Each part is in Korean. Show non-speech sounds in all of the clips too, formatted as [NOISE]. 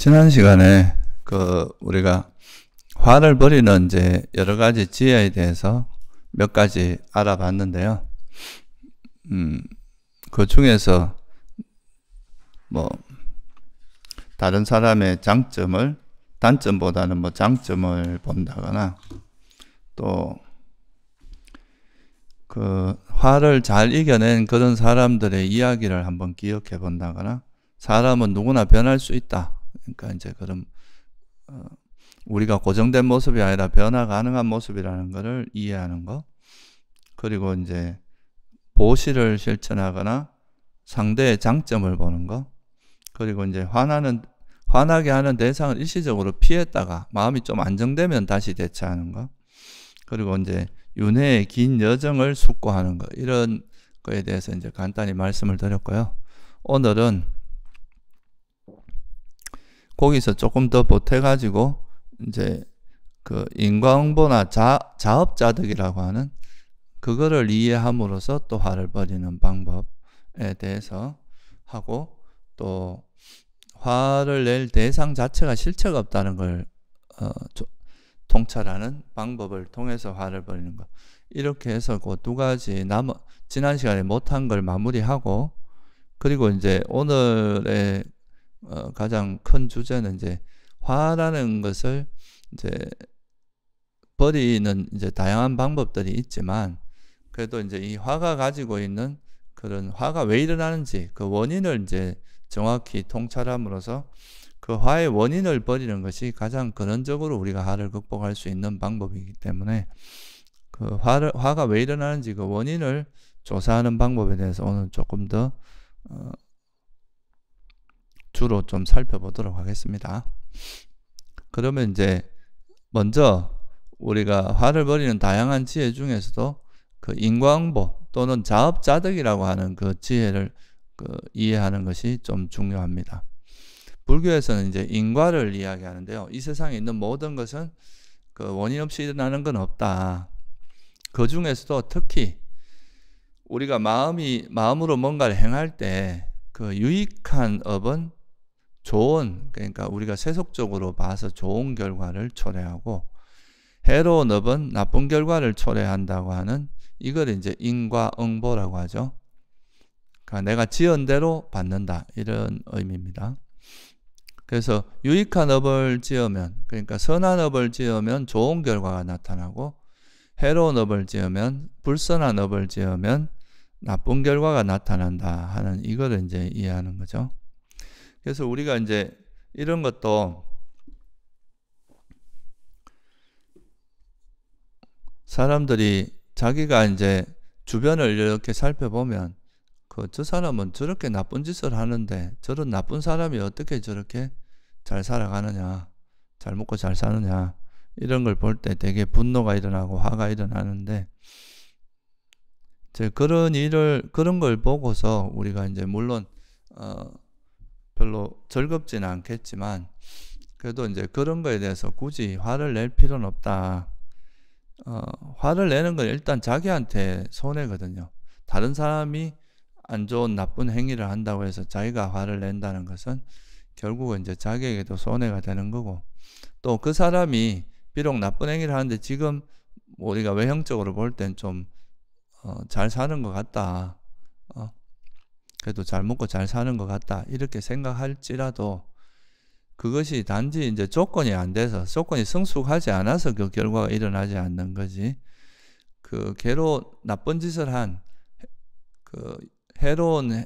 지난 시간에 그 우리가 화를 버리는 이제 여러 가지 지혜에 대해서 몇 가지 알아봤는데요. 음, 그 중에서 뭐 다른 사람의 장점을 단점보다는 뭐 장점을 본다거나 또 그 화를 잘 이겨낸 그런 사람들의 이야기를 한번 기억해 본다거나 사람은 누구나 변할 수 있다 그러니까 이제 그런 어, 우리가 고정된 모습이 아니라 변화 가능한 모습이라는 것을 이해하는 것 그리고 이제 보시를 실천하거나 상대의 장점을 보는 것 그리고 이제 화나는 화나게 하는 대상을 일시적으로 피했다가 마음이 좀 안정되면 다시 대처하는 것 그리고 이제 윤회의 긴 여정을 숙고하는 것 이런 거에 대해서 이제 간단히 말씀을 드렸고요 오늘은 거기서 조금 더 보태가지고 이제 그 인과응보나 자, 자업자득이라고 하는 그거를 이해함으로써 또 화를 버리는 방법에 대해서 하고 또 화를 낼 대상 자체가 실체가 없다는 걸 어, 조, 통찰하는 방법을 통해서 화를 버리는 것 이렇게 해서 그 두 가지 남아 지난 시간에 못한 걸 마무리하고 그리고 이제 오늘의 어, 가장 큰 주제는 이제 화라는 것을 이제 버리는 이제 다양한 방법들이 있지만 그래도 이제 이 화가 가지고 있는 그런 화가 왜 일어나는지 그 원인을 이제 정확히 통찰함으로써 그 화의 원인을 버리는 것이 가장 근원적으로 우리가 화를 극복할 수 있는 방법이기 때문에 그 화를, 화가 왜 일어나는지 그 원인을 조사하는 방법에 대해서 오늘 조금 더 어, 주로 좀 살펴보도록 하겠습니다. 그러면 이제 먼저 우리가 화를 버리는 다양한 지혜 중에서도 그 인광보 또는 자업자득이라고 하는 그 지혜를 그 이해하는 것이 좀 중요합니다. 불교에서는 이제 인과를 이야기하는데요. 이 세상에 있는 모든 것은 그 원인 없이 일어나는 건 없다. 그 중에서도 특히 우리가 마음이 마음으로 뭔가를 행할 때 그 유익한 업은 좋은 그러니까 우리가 세속적으로 봐서 좋은 결과를 초래하고 해로운 업은 나쁜 결과를 초래한다고 하는 이걸 이제 인과응보라고 하죠. 그러니까 내가 지은 대로 받는다 이런 의미입니다. 그래서 유익한 업을 지으면 그러니까 선한 업을 지으면 좋은 결과가 나타나고 해로운 업을 지으면 불선한 업을 지으면 나쁜 결과가 나타난다 하는 이걸 이제 이해하는 거죠. 그래서 우리가 이제 이런 것도 사람들이 자기가 이제 주변을 이렇게 살펴보면 그 저 사람은 저렇게 나쁜 짓을 하는데 저런 나쁜 사람이 어떻게 저렇게 잘 살아가느냐 잘 먹고 잘 사느냐 이런 걸 볼 때 되게 분노가 일어나고 화가 일어나는데 이제 그런 일을 그런 걸 보고서 우리가 이제 물론 어 별로 즐겁지는 않겠지만 그래도 이제 그런 거에 대해서 굳이 화를 낼 필요는 없다. 어, 화를 내는 건 일단 자기한테 손해거든요. 다른 사람이 안 좋은 나쁜 행위를 한다고 해서 자기가 화를 낸다는 것은 결국은 이제 자기에게도 손해가 되는 거고 또 그 사람이 비록 나쁜 행위를 하는데 지금 우리가 외형적으로 볼 땐 좀잘 어, 사는 것 같다. 어, 그래도 잘 먹고 잘 사는 것 같다 이렇게 생각할지라도 그것이 단지 이제 조건이 안 돼서 조건이 성숙하지 않아서 그 결과가 일어나지 않는 거지 그괴로 나쁜 짓을 한 그 해로운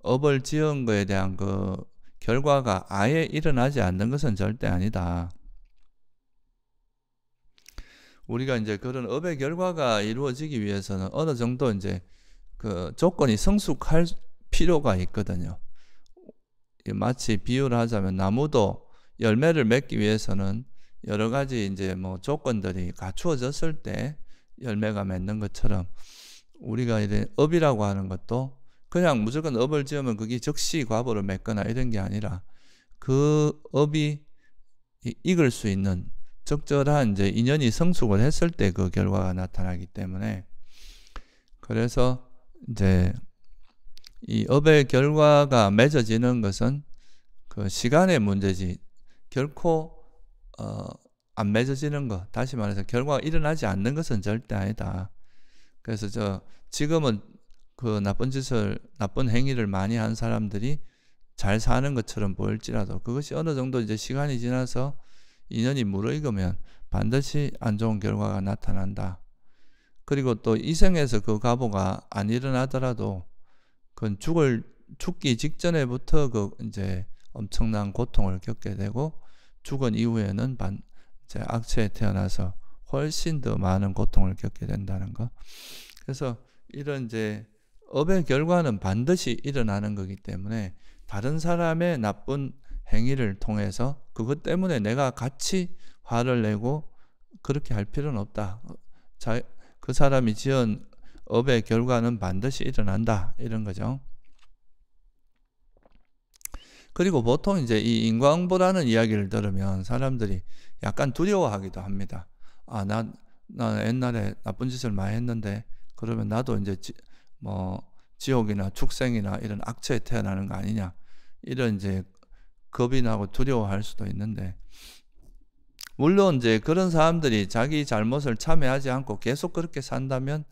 업을 지은 거에 대한 그 결과가 아예 일어나지 않는 것은 절대 아니다. 우리가 이제 그런 업의 결과가 이루어지기 위해서는 어느 정도 이제 그 조건이 성숙할 필요가 있거든요. 마치 비유를 하자면 나무도 열매를 맺기 위해서는 여러 가지 이제 뭐 조건들이 갖추어졌을 때 열매가 맺는 것처럼 우리가 이런 업이라고 하는 것도 그냥 무조건 업을 지으면 그게 즉시 과보를 맺거나 이런 게 아니라 그 업이 익을 수 있는 적절한 이제 인연이 성숙을 했을 때 그 결과가 나타나기 때문에 그래서 이제 이 업의 결과가 맺어지는 것은 그 시간의 문제지 결코 어, 안 맺어지는 것 다시 말해서 결과가 일어나지 않는 것은 절대 아니다. 그래서 저 지금은 그 나쁜 짓을 나쁜 행위를 많이 한 사람들이 잘 사는 것처럼 보일지라도 그것이 어느 정도 이제 시간이 지나서 인연이 무르익으면 반드시 안 좋은 결과가 나타난다. 그리고 또 이생에서 그 과보가 안 일어나더라도 그 죽을 죽기 직전에부터 그 이제 엄청난 고통을 겪게 되고 죽은 이후에는 반, 이제 악체에 태어나서 훨씬 더 많은 고통을 겪게 된다는 거. 그래서 이런 이제 업의 결과는 반드시 일어나는 거기 때문에 다른 사람의 나쁜 행위를 통해서 그것 때문에 내가 같이 화를 내고 그렇게 할 필요는 없다. 어, 자, 그 사람이 지은 업의 결과는 반드시 일어난다. 이런 거죠. 그리고 보통 이제 이인과응보라는 이야기를 들으면 사람들이 약간 두려워하기도 합니다. 아, 나, 나 옛날에 나쁜 짓을 많이 했는데 그러면 나도 이제 지, 뭐 지옥이나 축생이나 이런 악처에 태어나는 거 아니냐. 이런 이제 겁이 나고 두려워할 수도 있는데 물론 이제 그런 사람들이 자기 잘못을 참회하지 않고 계속 그렇게 산다면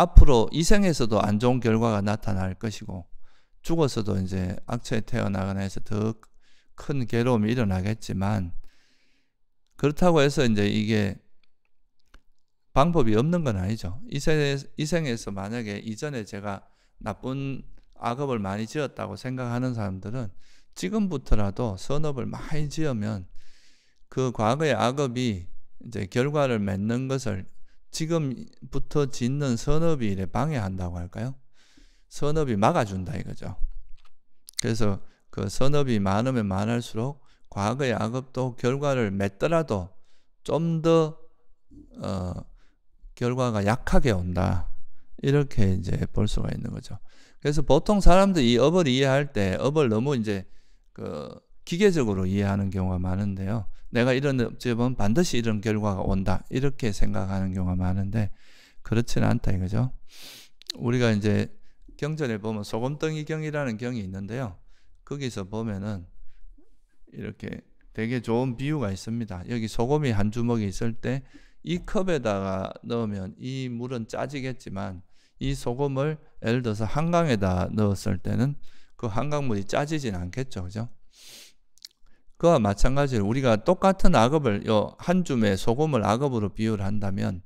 앞으로 이 생에서도 안 좋은 결과가 나타날 것이고 죽어서도 이제 악처에 태어나거나 해서 더 큰 괴로움이 일어나겠지만 그렇다고 해서 이제 이게 방법이 없는 건 아니죠. 이, 세, 이 생에서 만약에 이전에 제가 나쁜 악업을 많이 지었다고 생각하는 사람들은 지금부터라도 선업을 많이 지으면 그 과거의 악업이 이제 결과를 맺는 것을 지금부터 짓는 선업이 일에 방해한다고 할까요? 선업이 막아준다 이거죠. 그래서 그 선업이 많으면 많을수록 과거의 악업도 결과를 맺더라도 좀더 어, 결과가 약하게 온다. 이렇게 이제 볼 수가 있는 거죠. 그래서 보통 사람들이 업을 이해할 때 업을 너무 이제 그 기계적으로 이해하는 경우가 많은데요. 내가 이런 업체 보면 반드시 이런 결과가 온다. 이렇게 생각하는 경우가 많은데 그렇지는 않다 이거죠. 우리가 이제 경전에 보면 소금덩이 경이라는 경이 있는데요. 거기서 보면은 이렇게 되게 좋은 비유가 있습니다. 여기 소금이 한 주먹이 있을 때 이 컵에다가 넣으면 이 물은 짜지겠지만 이 소금을 예를 들어서 한강에다 넣었을 때는 그 한강물이 짜지진 않겠죠. 그죠? 그와 마찬가지로 우리가 똑같은 악업을 요 한 줌의 소금을 악업으로 비유를 한다면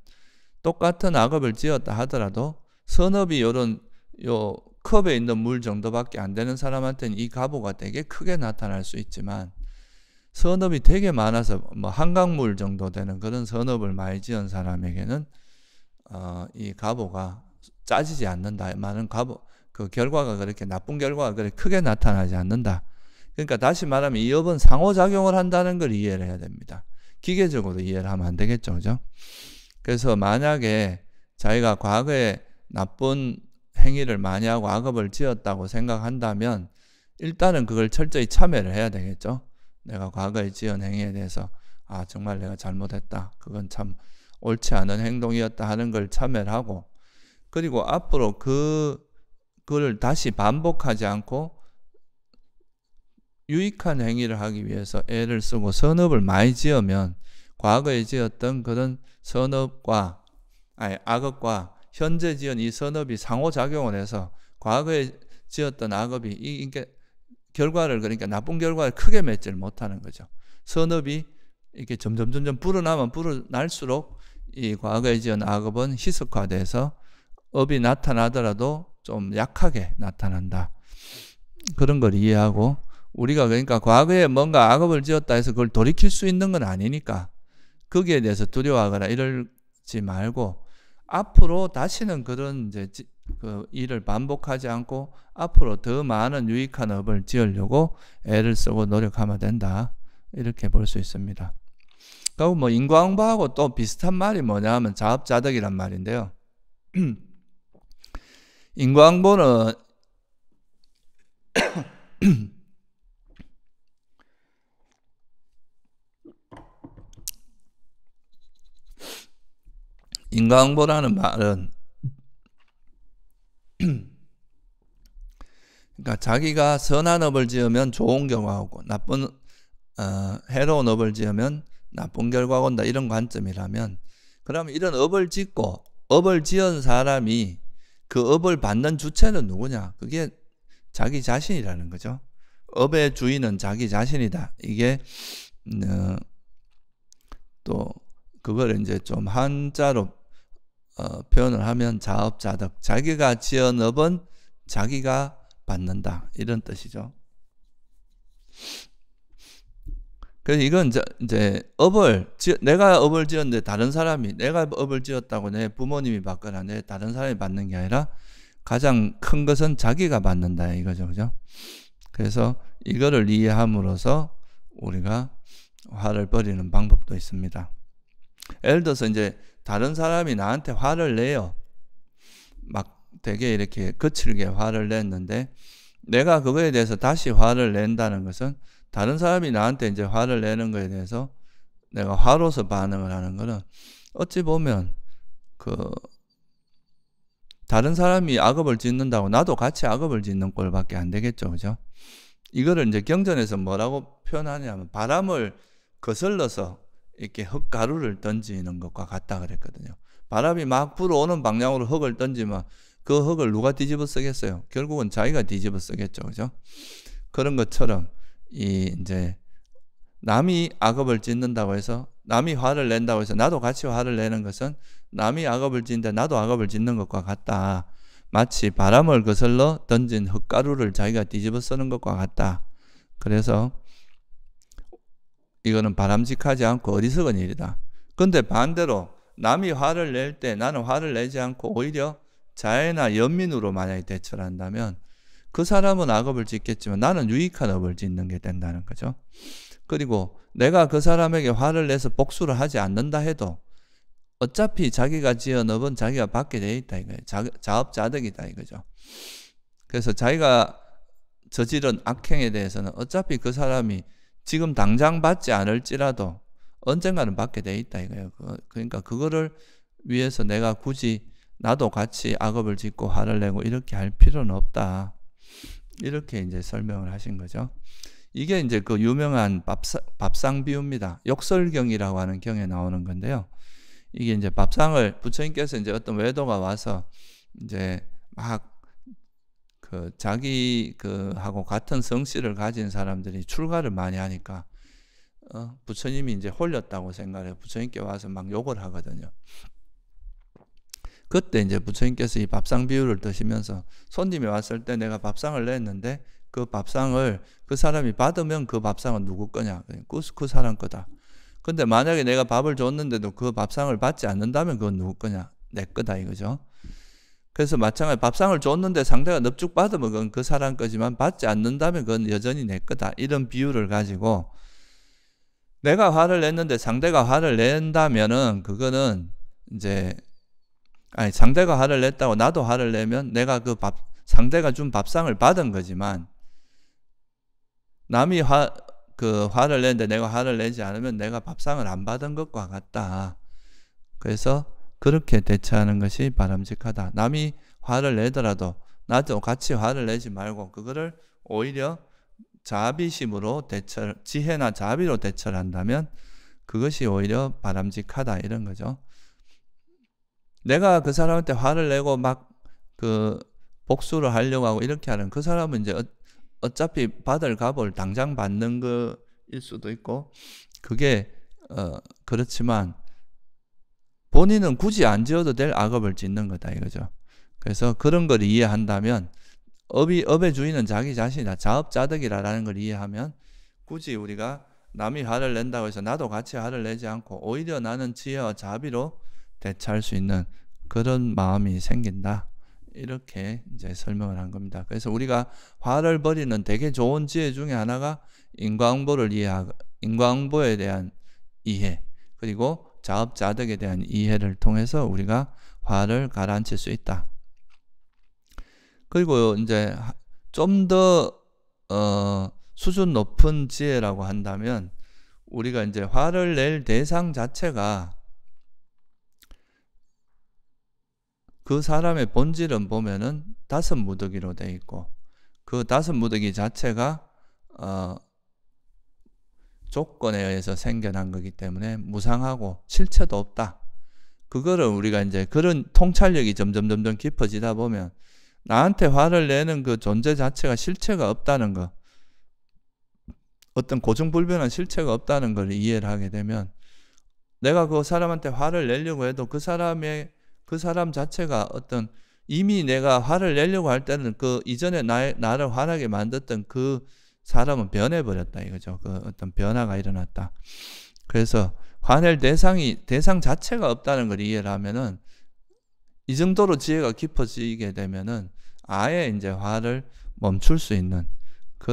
똑같은 악업을 지었다 하더라도 선업이 요런 요 컵에 있는 물 정도밖에 안 되는 사람한테는 이 가보가 되게 크게 나타날 수 있지만 선업이 되게 많아서 뭐 한강물 정도 되는 그런 선업을 많이 지은 사람에게는 어, 이 가보가 짜지지 않는다. 많은 가보 그 결과가 그렇게 나쁜 결과가 그렇게 크게 나타나지 않는다. 그러니까 다시 말하면 이업은 상호작용을 한다는 걸 이해를 해야 됩니다. 기계적으로 이해를 하면 안 되겠죠. 그죠? 그래서 만약에 자기가 과거에 나쁜 행위를 많이 하고 악업을 지었다고 생각한다면 일단은 그걸 철저히 참회를 해야 되겠죠. 내가 과거에 지은 행위에 대해서 아 정말 내가 잘못했다. 그건 참 옳지 않은 행동이었다 하는 걸 참회를 하고 그리고 앞으로 그 그걸 다시 반복하지 않고 유익한 행위를 하기 위해서 애를 쓰고 선업을 많이 지으면 과거에 지었던 그런 선업과 아니 악업과 현재 지은 이 선업이 상호작용을 해서 과거에 지었던 악업이 이게 이 결과를 그러니까 나쁜 결과를 크게 맺지를 못하는 거죠. 선업이 이렇게 점점 점점 불어나면 불어날수록 이 과거에 지은 악업은 희석화돼서 업이 나타나더라도 좀 약하게 나타난다. 그런 걸 이해하고 우리가 그러니까 과거에 뭔가 악업을 지었다 해서 그걸 돌이킬 수 있는 건 아니니까 거기에 대해서 두려워하거나 이러지 말고 앞으로 다시는 그런 이제 그 일을 반복하지 않고 앞으로 더 많은 유익한 업을 지으려고 애를 쓰고 노력하면 된다 이렇게 볼 수 있습니다. 그리고 뭐 인과응보하고 또 비슷한 말이 뭐냐면 자업자득이란 말인데요. [CLEARS THROAT] 인과응보는 [CLEARS THROAT] [CLEARS THROAT] 인과응보라는 말은 그러니까 자기가 선한 업을 지으면 좋은 결과 오고 나쁜 어, 해로운 업을 지으면 나쁜 결과가 온다 이런 관점이라면 그러면 이런 업을 짓고 업을 지은 사람이 그 업을 받는 주체는 누구냐? 그게 자기 자신이라는 거죠. 업의 주인은 자기 자신이다. 이게 어, 또 그걸 이제 좀 한자로 어, 표현을 하면 자업자득 자기가 지어넣은 자기가 받는다 이런 뜻이죠. 그래서 이건 이 이제 업을 지, 내가 업을 지었는데 다른 사람이 내가 업을 지었다고 내 부모님이 받거나 내 다른 사람이 받는 게 아니라 가장 큰 것은 자기가 받는다 이거죠, 그죠? 그래서 이거를 이해함으로써 우리가 화를 버리는 방법도 있습니다. 예를 들어서 이제 다른 사람이 나한테 화를 내요. 막 되게 이렇게 거칠게 화를 냈는데 내가 그거에 대해서 다시 화를 낸다는 것은 다른 사람이 나한테 이제 화를 내는 거에 대해서 내가 화로서 반응을 하는 거는 어찌 보면 그 다른 사람이 악업을 짓는다고 나도 같이 악업을 짓는 꼴밖에 안 되겠죠. 그죠? 이거를 이제 경전에서 뭐라고 표현하냐면 바람을 거슬러서 이렇게 흙가루를 던지는 것과 같다 그랬거든요. 바람이 막 불어오는 방향으로 흙을 던지면 그 흙을 누가 뒤집어 쓰겠어요? 결국은 자기가 뒤집어 쓰겠죠. 그죠? 그런 것처럼 이 이제 남이 악업을 짓는다고 해서 남이 화를 낸다고 해서 나도 같이 화를 내는 것은 남이 악업을 짓는데 나도 악업을 짓는 것과 같다. 마치 바람을 거슬러 던진 흙가루를 자기가 뒤집어 쓰는 것과 같다. 그래서 이거는 바람직하지 않고 어리석은 일이다. 근데 반대로 남이 화를 낼 때 나는 화를 내지 않고 오히려 자애나 연민으로 만약에 대처를 한다면 그 사람은 악업을 짓겠지만 나는 유익한 업을 짓는 게 된다는 거죠. 그리고 내가 그 사람에게 화를 내서 복수를 하지 않는다 해도 어차피 자기가 지은 업은 자기가 받게 돼 있다 이거예요. 자, 자업자득이다 이거죠. 그래서 자기가 저지른 악행에 대해서는 어차피 그 사람이 지금 당장 받지 않을지라도 언젠가는 받게 돼 있다 이거예요. 그, 그러니까 그거를 위해서 내가 굳이 나도 같이 악업을 짓고 화를 내고 이렇게 할 필요는 없다. 이렇게 이제 설명을 하신 거죠. 이게 이제 그 유명한 밥사, 밥상 비유입니다. 욕설경이라고 하는 경에 나오는 건데요. 이게 이제 밥상을 부처님께서 이제 어떤 외도가 와서 이제 막그 자기 그 하고 같은 성씨를 가진 사람들이 출가를 많이 하니까 어, 부처님이 이제 홀렸다고 생각해 부처님께 와서 막 욕을 하거든요. 그때 이제 부처님께서 이 밥상 비유를 드시면서 손님이 왔을 때 내가 밥상을 냈는데 그 밥상을 그 사람이 받으면 그 밥상은 누구 거냐? 그, 그 사람 거다. 근데 만약에 내가 밥을 줬는데도 그 밥상을 받지 않는다면 그건 누구 거냐? 내 거다 이거죠. 그래서 마찬가지 밥상을 줬는데 상대가 넙죽 받으면 그건 그 사람 거지만 받지 않는다면 그건 여전히 내 거다. 이런 비유를 가지고 내가 화를 냈는데 상대가 화를 낸다면은 그거는 이제 아니 상대가 화를 냈다고 나도 화를 내면 내가 그 밥 상대가 준 밥상을 받은 거지만 남이 화 그 화를 내는데 내가 화를 내지 않으면 내가 밥상을 안 받은 것과 같다. 그래서 그렇게 대처하는 것이 바람직하다. 남이 화를 내더라도 나도 같이 화를 내지 말고 그거를 오히려 자비심으로 대처 지혜나 자비로 대처를 한다면 그것이 오히려 바람직하다 이런 거죠. 내가 그 사람한테 화를 내고 막 그 복수를 하려고 하고 이렇게 하는 그 사람은 이제 어, 어차피 받을 값을 당장 받는 거일 수도 있고 그게 어 그렇지만 본인은 굳이 안 지어도 될 악업을 짓는 거다 이거죠. 그래서 그런 걸 이해한다면 업이 업의 주인은 자기 자신이다. 자업자득이라라는 걸 이해하면 굳이 우리가 남이 화를 낸다고 해서 나도 같이 화를 내지 않고 오히려 나는 지혜와 자비로 대처할 수 있는 그런 마음이 생긴다. 이렇게 이제 설명을 한 겁니다. 그래서 우리가 화를 버리는 되게 좋은 지혜 중에 하나가 인과응보를 이해하고 인과응보에 대한 이해 그리고 자업자득에 대한 이해를 통해서 우리가 화를 가라앉힐 수 있다. 그리고 이제 좀더 어, 수준 높은 지혜라고 한다면 우리가 이제 화를 낼 대상 자체가 그 사람의 본질은 보면은 다섯 무더기로 돼 있고 그 다섯 무더기 자체가 어, 조건에 의해서 생겨난 거기 때문에 무상하고 실체도 없다. 그거를 우리가 이제 그런 통찰력이 점점 점점 깊어지다 보면 나한테 화를 내는 그 존재 자체가 실체가 없다는 거 어떤 고정불변한 실체가 없다는 걸 이해를 하게 되면 내가 그 사람한테 화를 내려고 해도 그 사람의 그 사람 자체가 어떤 이미 내가 화를 내려고 할 때는 그 이전에 나, 나를 화나게 만들었던 그 사람은 변해버렸다 이거죠. 그 어떤 변화가 일어났다. 그래서 화낼 대상이 대상 자체가 없다는 걸 이해를 하면은 이 정도로 지혜가 깊어지게 되면은 아예 이제 화를 멈출 수 있는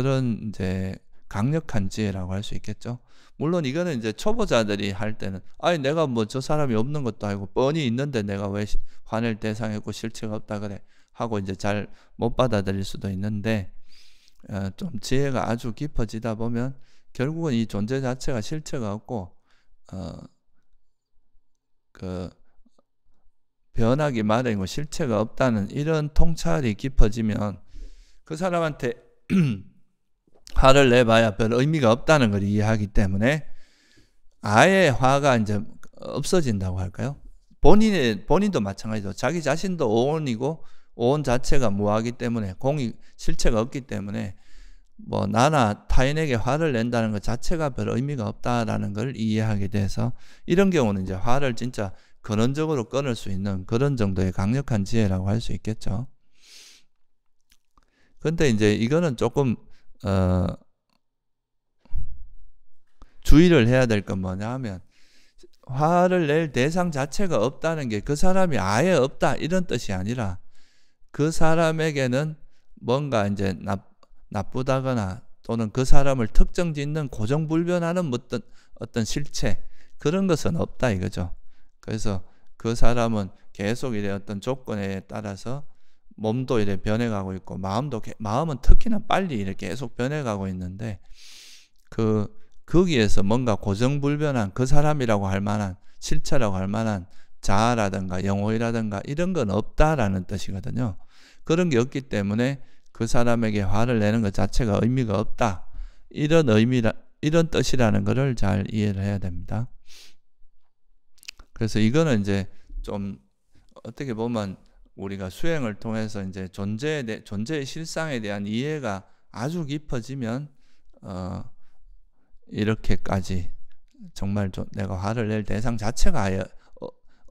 그런 이제 강력한 지혜라고 할 수 있겠죠. 물론 이거는 이제 초보자들이 할 때는 아니 내가 뭐 저 사람이 없는 것도 알고 뻔히 있는데 내가 왜 화낼 대상이고 실체가 없다 그래 하고 이제 잘 못 받아들일 수도 있는데 어, 좀 지혜가 아주 깊어지다 보면 결국은 이 존재 자체가 실체가 없고 어그 변하기 마련이고 실체가 없다는 이런 통찰이 깊어지면 그 사람한테 [CLEARS THROAT] 화를 내봐야 별 의미가 없다는 걸 이해하기 때문에 아예 화가 이제 없어진다고 할까요? 본인의 본인도 마찬가지죠. 자기 자신도 오원이고 온 자체가 무하기 때문에 공이 실체가 없기 때문에 뭐 나나 타인에게 화를 낸다는 것 자체가 별 의미가 없다라는 걸 이해하게 돼서 이런 경우는 이제 화를 진짜 근원적으로 끊을 수 있는 그런 정도의 강력한 지혜라고 할 수 있겠죠. 근데 이제 이거는 조금 어 주의를 해야 될 건 뭐냐 하면 화를 낼 대상 자체가 없다는 게 그 사람이 아예 없다 이런 뜻이 아니라 그 사람에게는 뭔가 이제 나, 나쁘다거나 또는 그 사람을 특정 짓는 고정불변하는 어떤, 어떤 실체 그런 것은 없다 이거죠. 그래서 그 사람은 계속 이래 어떤 조건에 따라서 몸도 이래 변해가고 있고 마음도 마음은 특히나 빨리 이렇 계속 변해가고 있는데 그 거기에서 뭔가 고정불변한 그 사람이라고 할 만한 실체라고 할 만한 자아라든가 영혼이라든가 이런 건 없다라는 뜻이거든요. 그런 게 없기 때문에 그 사람에게 화를 내는 것 자체가 의미가 없다. 이런 의미라 이런 뜻이라는 것을 잘 이해를 해야 됩니다. 그래서 이거는 이제 좀 어떻게 보면 우리가 수행을 통해서 이제 존재에 대, 존재의 실상에 대한 이해가 아주 깊어지면 어, 이렇게까지 정말 내가 화를 낼 대상 자체가 아예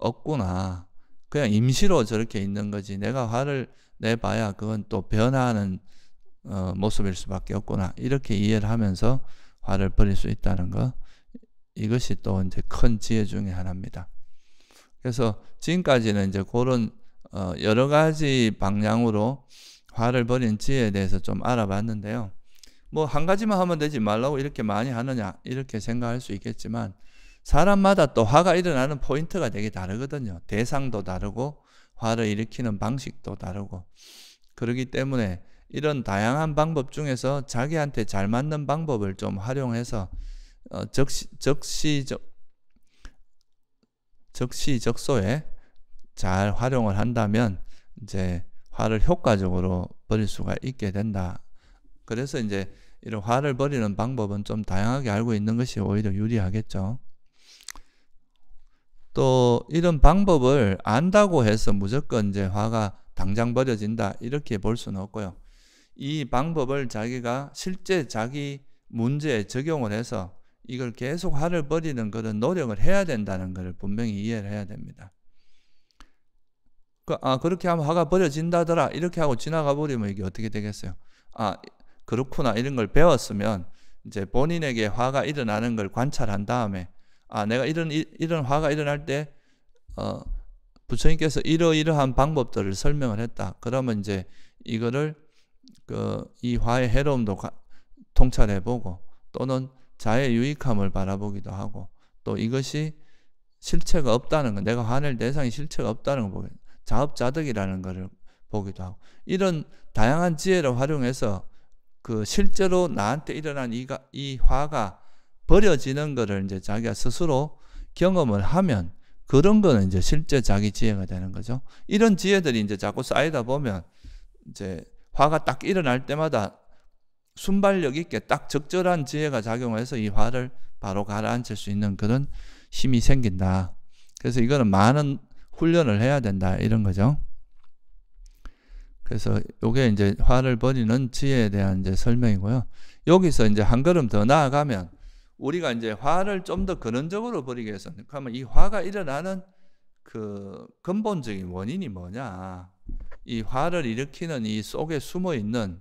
없구나. 그냥 임시로 저렇게 있는 거지. 내가 화를 내봐야 그건 또 변화하는 어, 모습일 수밖에 없구나. 이렇게 이해를 하면서 화를 버릴 수 있다는 것. 이것이 또 이제 큰 지혜 중의 하나입니다. 그래서 지금까지는 이제 그런 어, 여러 가지 방향으로 화를 버린 지혜에 대해서 좀 알아봤는데요. 뭐 한 가지만 하면 되지 말라고 이렇게 많이 하느냐 이렇게 생각할 수 있겠지만 사람마다 또 화가 일어나는 포인트가 되게 다르거든요. 대상도 다르고 화를 일으키는 방식도 다르고 그러기 때문에 이런 다양한 방법 중에서 자기한테 잘 맞는 방법을 좀 활용해서 어, 적시 적시적 적시적소에 잘 활용을 한다면 이제 화를 효과적으로 버릴 수가 있게 된다. 그래서 이제 이런 화를 버리는 방법은 좀 다양하게 알고 있는 것이 오히려 유리하겠죠. 또 이런 방법을 안다고 해서 무조건 이제 화가 당장 버려진다 이렇게 볼 수는 없고요. 이 방법을 자기가 실제 자기 문제에 적용을 해서 이걸 계속 화를 버리는 그런 노력을 해야 된다는 것을 분명히 이해를 해야 됩니다. 그, 아, 그렇게 하면 화가 버려진다더라. 이렇게 하고 지나가 버리면 이게 어떻게 되겠어요? 아, 그렇구나. 이런 걸 배웠으면 이제 본인에게 화가 일어나는 걸 관찰한 다음에 아 내가 이런 이런 화가 일어날 때 어, 부처님께서 이러이러한 방법들을 설명을 했다. 그러면 이제 이거를 그 이 화의 해로움도 가, 통찰해보고 또는 자의 유익함을 바라보기도 하고 또 이것이 실체가 없다는 거, 내가 화낼 대상이 실체가 없다는 걸 보게, 자업자득이라는 것을 보기도 하고 이런 다양한 지혜를 활용해서 그 실제로 나한테 일어난 이가, 이 화가 버려지는 것을 이제 자기가 스스로 경험을 하면 그런 거는 이제 실제 자기 지혜가 되는 거죠. 이런 지혜들이 이제 자꾸 쌓이다 보면 이제 화가 딱 일어날 때마다 순발력 있게 딱 적절한 지혜가 작용해서 이 화를 바로 가라앉힐 수 있는 그런 힘이 생긴다. 그래서 이거는 많은 훈련을 해야 된다 이런 거죠. 그래서 요게 이제 화를 버리는 지혜에 대한 이제 설명이고요. 여기서 이제 한 걸음 더 나아가면 우리가 이제 화를 좀 더 근원적으로 버리기 위해서 그러면 이 화가 일어나는 그 근본적인 원인이 뭐냐? 이 화를 일으키는 이 속에 숨어 있는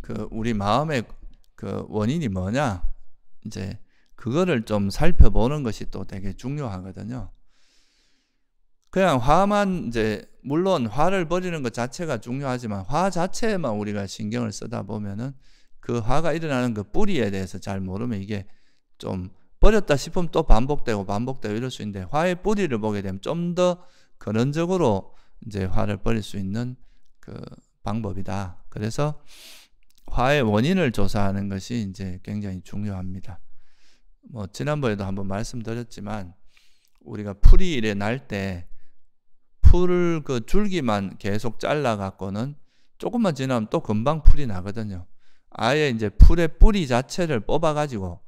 그 우리 마음의 그 원인이 뭐냐? 이제 그거를 좀 살펴보는 것이 또 되게 중요하거든요. 그냥 화만 이제 물론 화를 버리는 것 자체가 중요하지만 화 자체에만 우리가 신경을 쓰다 보면은 그 화가 일어나는 그 뿌리에 대해서 잘 모르면 이게 좀 버렸다 싶으면 또 반복되고 반복되고 이럴 수 있는데 화의 뿌리를 보게 되면 좀 더 근원적으로 이제 화를 버릴 수 있는 그 방법이다. 그래서 화의 원인을 조사하는 것이 이제 굉장히 중요합니다. 뭐 지난번에도 한번 말씀드렸지만 우리가 풀이 이래 날때 풀을 그 줄기만 계속 잘라 갖고는 조금만 지나면 또 금방 풀이 나거든요. 아예 이제 풀의 뿌리 자체를 뽑아가지고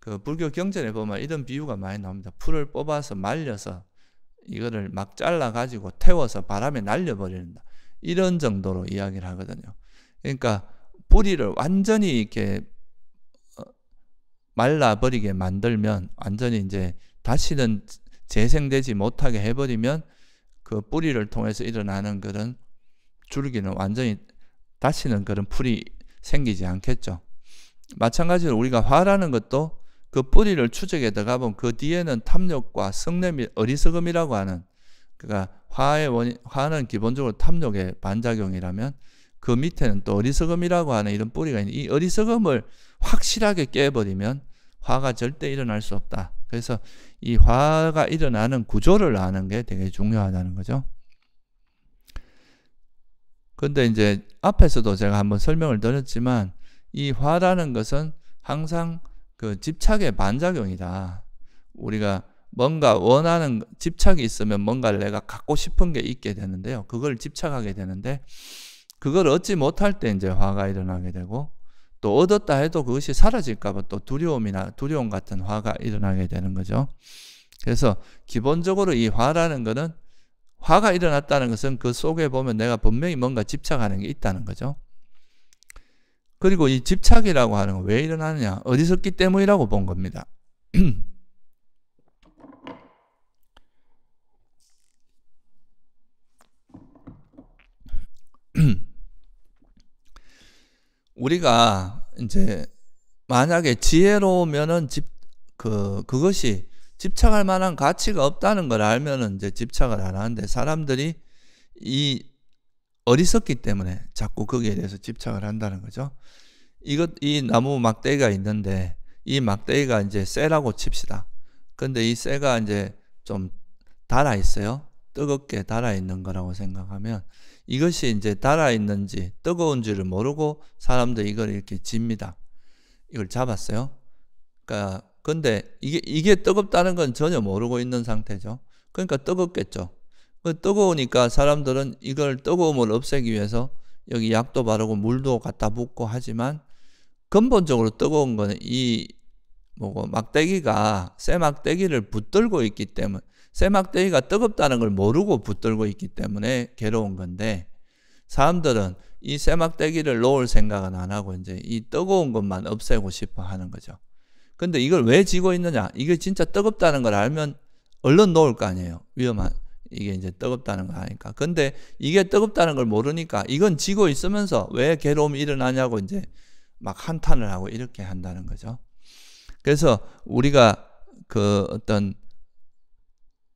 그 불교 경전에 보면 이런 비유가 많이 나옵니다. 풀을 뽑아서 말려서 이거를 막 잘라가지고 태워서 바람에 날려버린다. 이런 정도로 이야기를 하거든요. 그러니까 뿌리를 완전히 이렇게 어, 말라버리게 만들면 완전히 이제 다시는 재생되지 못하게 해버리면 그 뿌리를 통해서 일어나는 그런 줄기는 완전히 다시는 그런 풀이 생기지 않겠죠. 마찬가지로 우리가 화라는 것도 그 뿌리를 추적해 들어가면 그 뒤에는 탐욕과 성냄이 어리석음이라고 하는 그러니까 화의 원 화는 기본적으로 탐욕의 반작용이라면 그 밑에는 또 어리석음이라고 하는 이런 뿌리가 있는 이 어리석음을 확실하게 깨버리면 화가 절대 일어날 수 없다. 그래서 이 화가 일어나는 구조를 아는 게 되게 중요하다는 거죠. 근데 이제 앞에서도 제가 한번 설명을 드렸지만 이 화라는 것은 항상 그 집착의 반작용이다. 우리가 뭔가 원하는 집착이 있으면 뭔가를 내가 갖고 싶은 게 있게 되는데요. 그걸 집착하게 되는데 그걸 얻지 못할 때 이제 화가 일어나게 되고 또 얻었다 해도 그것이 사라질까봐 또 두려움이나 두려움 같은 화가 일어나게 되는 거죠. 그래서 기본적으로 이 화라는 것은 화가 일어났다는 것은 그 속에 보면 내가 분명히 뭔가 집착하는 게 있다는 거죠. 그리고 이 집착이라고 하는 건 왜 일어나느냐? 어디서기 때문이라고 본 겁니다. [CLEARS THROAT] 우리가 이제 만약에 지혜로면은 우집그 그것이 집착할 만한 가치가 없다는 걸 알면은 이제 집착을 안 하는데 사람들이 이 어리석기 때문에 자꾸 거기에 대해서 집착을 한다는 거죠. 이것 이 나무 막대기가 있는데 이 막대기가 이제 쇠라고 칩시다. 근데 이 쇠가 이제 좀 달아 있어요. 뜨겁게 달아 있는 거라고 생각하면 이것이 이제 달아 있는지 뜨거운지를 모르고 사람들 이걸 이렇게 집니다. 이걸 잡았어요. 그러니까 근데 이게, 이게 뜨겁다는 건 전혀 모르고 있는 상태죠. 그러니까 뜨겁겠죠. 그 뜨거우니까 사람들은 이걸 뜨거움을 없애기 위해서 여기 약도 바르고 물도 갖다 붓고 하지만 근본적으로 뜨거운 거는 이 뭐고 막대기가 쇠막대기를 붙들고 있기 때문에 쇠막대기가 뜨겁다는 걸 모르고 붙들고 있기 때문에 괴로운 건데 사람들은 이 쇠막대기를 놓을 생각은 안 하고 이제 이 뜨거운 것만 없애고 싶어 하는 거죠. 근데 이걸 왜 지고 있느냐? 이게 진짜 뜨겁다는 걸 알면 얼른 놓을 거 아니에요. 위험한. 이게 이제 뜨겁다는 거 아니까. 근데 이게 뜨겁다는 걸 모르니까 이건 지고 있으면서 왜 괴로움이 일어나냐고 이제 막 한탄을 하고 이렇게 한다는 거죠. 그래서 우리가 그 어떤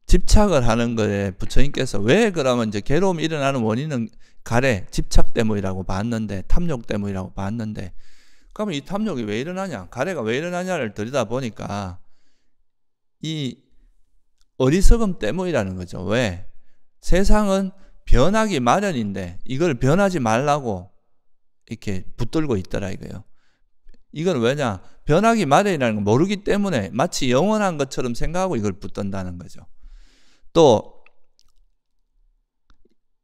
집착을 하는 거에 부처님께서 왜 그러면 이제 괴로움이 일어나는 원인은 가래 집착 때문이라고 봤는데 탐욕 때문이라고 봤는데 그러면 이 탐욕이 왜 일어나냐? 가래가 왜 일어나냐를 들여다 보니까 이 어리석음 때문이라는 거죠. 왜? 세상은 변하기 마련인데 이걸 변하지 말라고 이렇게 붙들고 있더라 이거예요. 이건 왜냐? 변하기 마련이라는 걸 모르기 때문에 마치 영원한 것처럼 생각하고 이걸 붙든다는 거죠. 또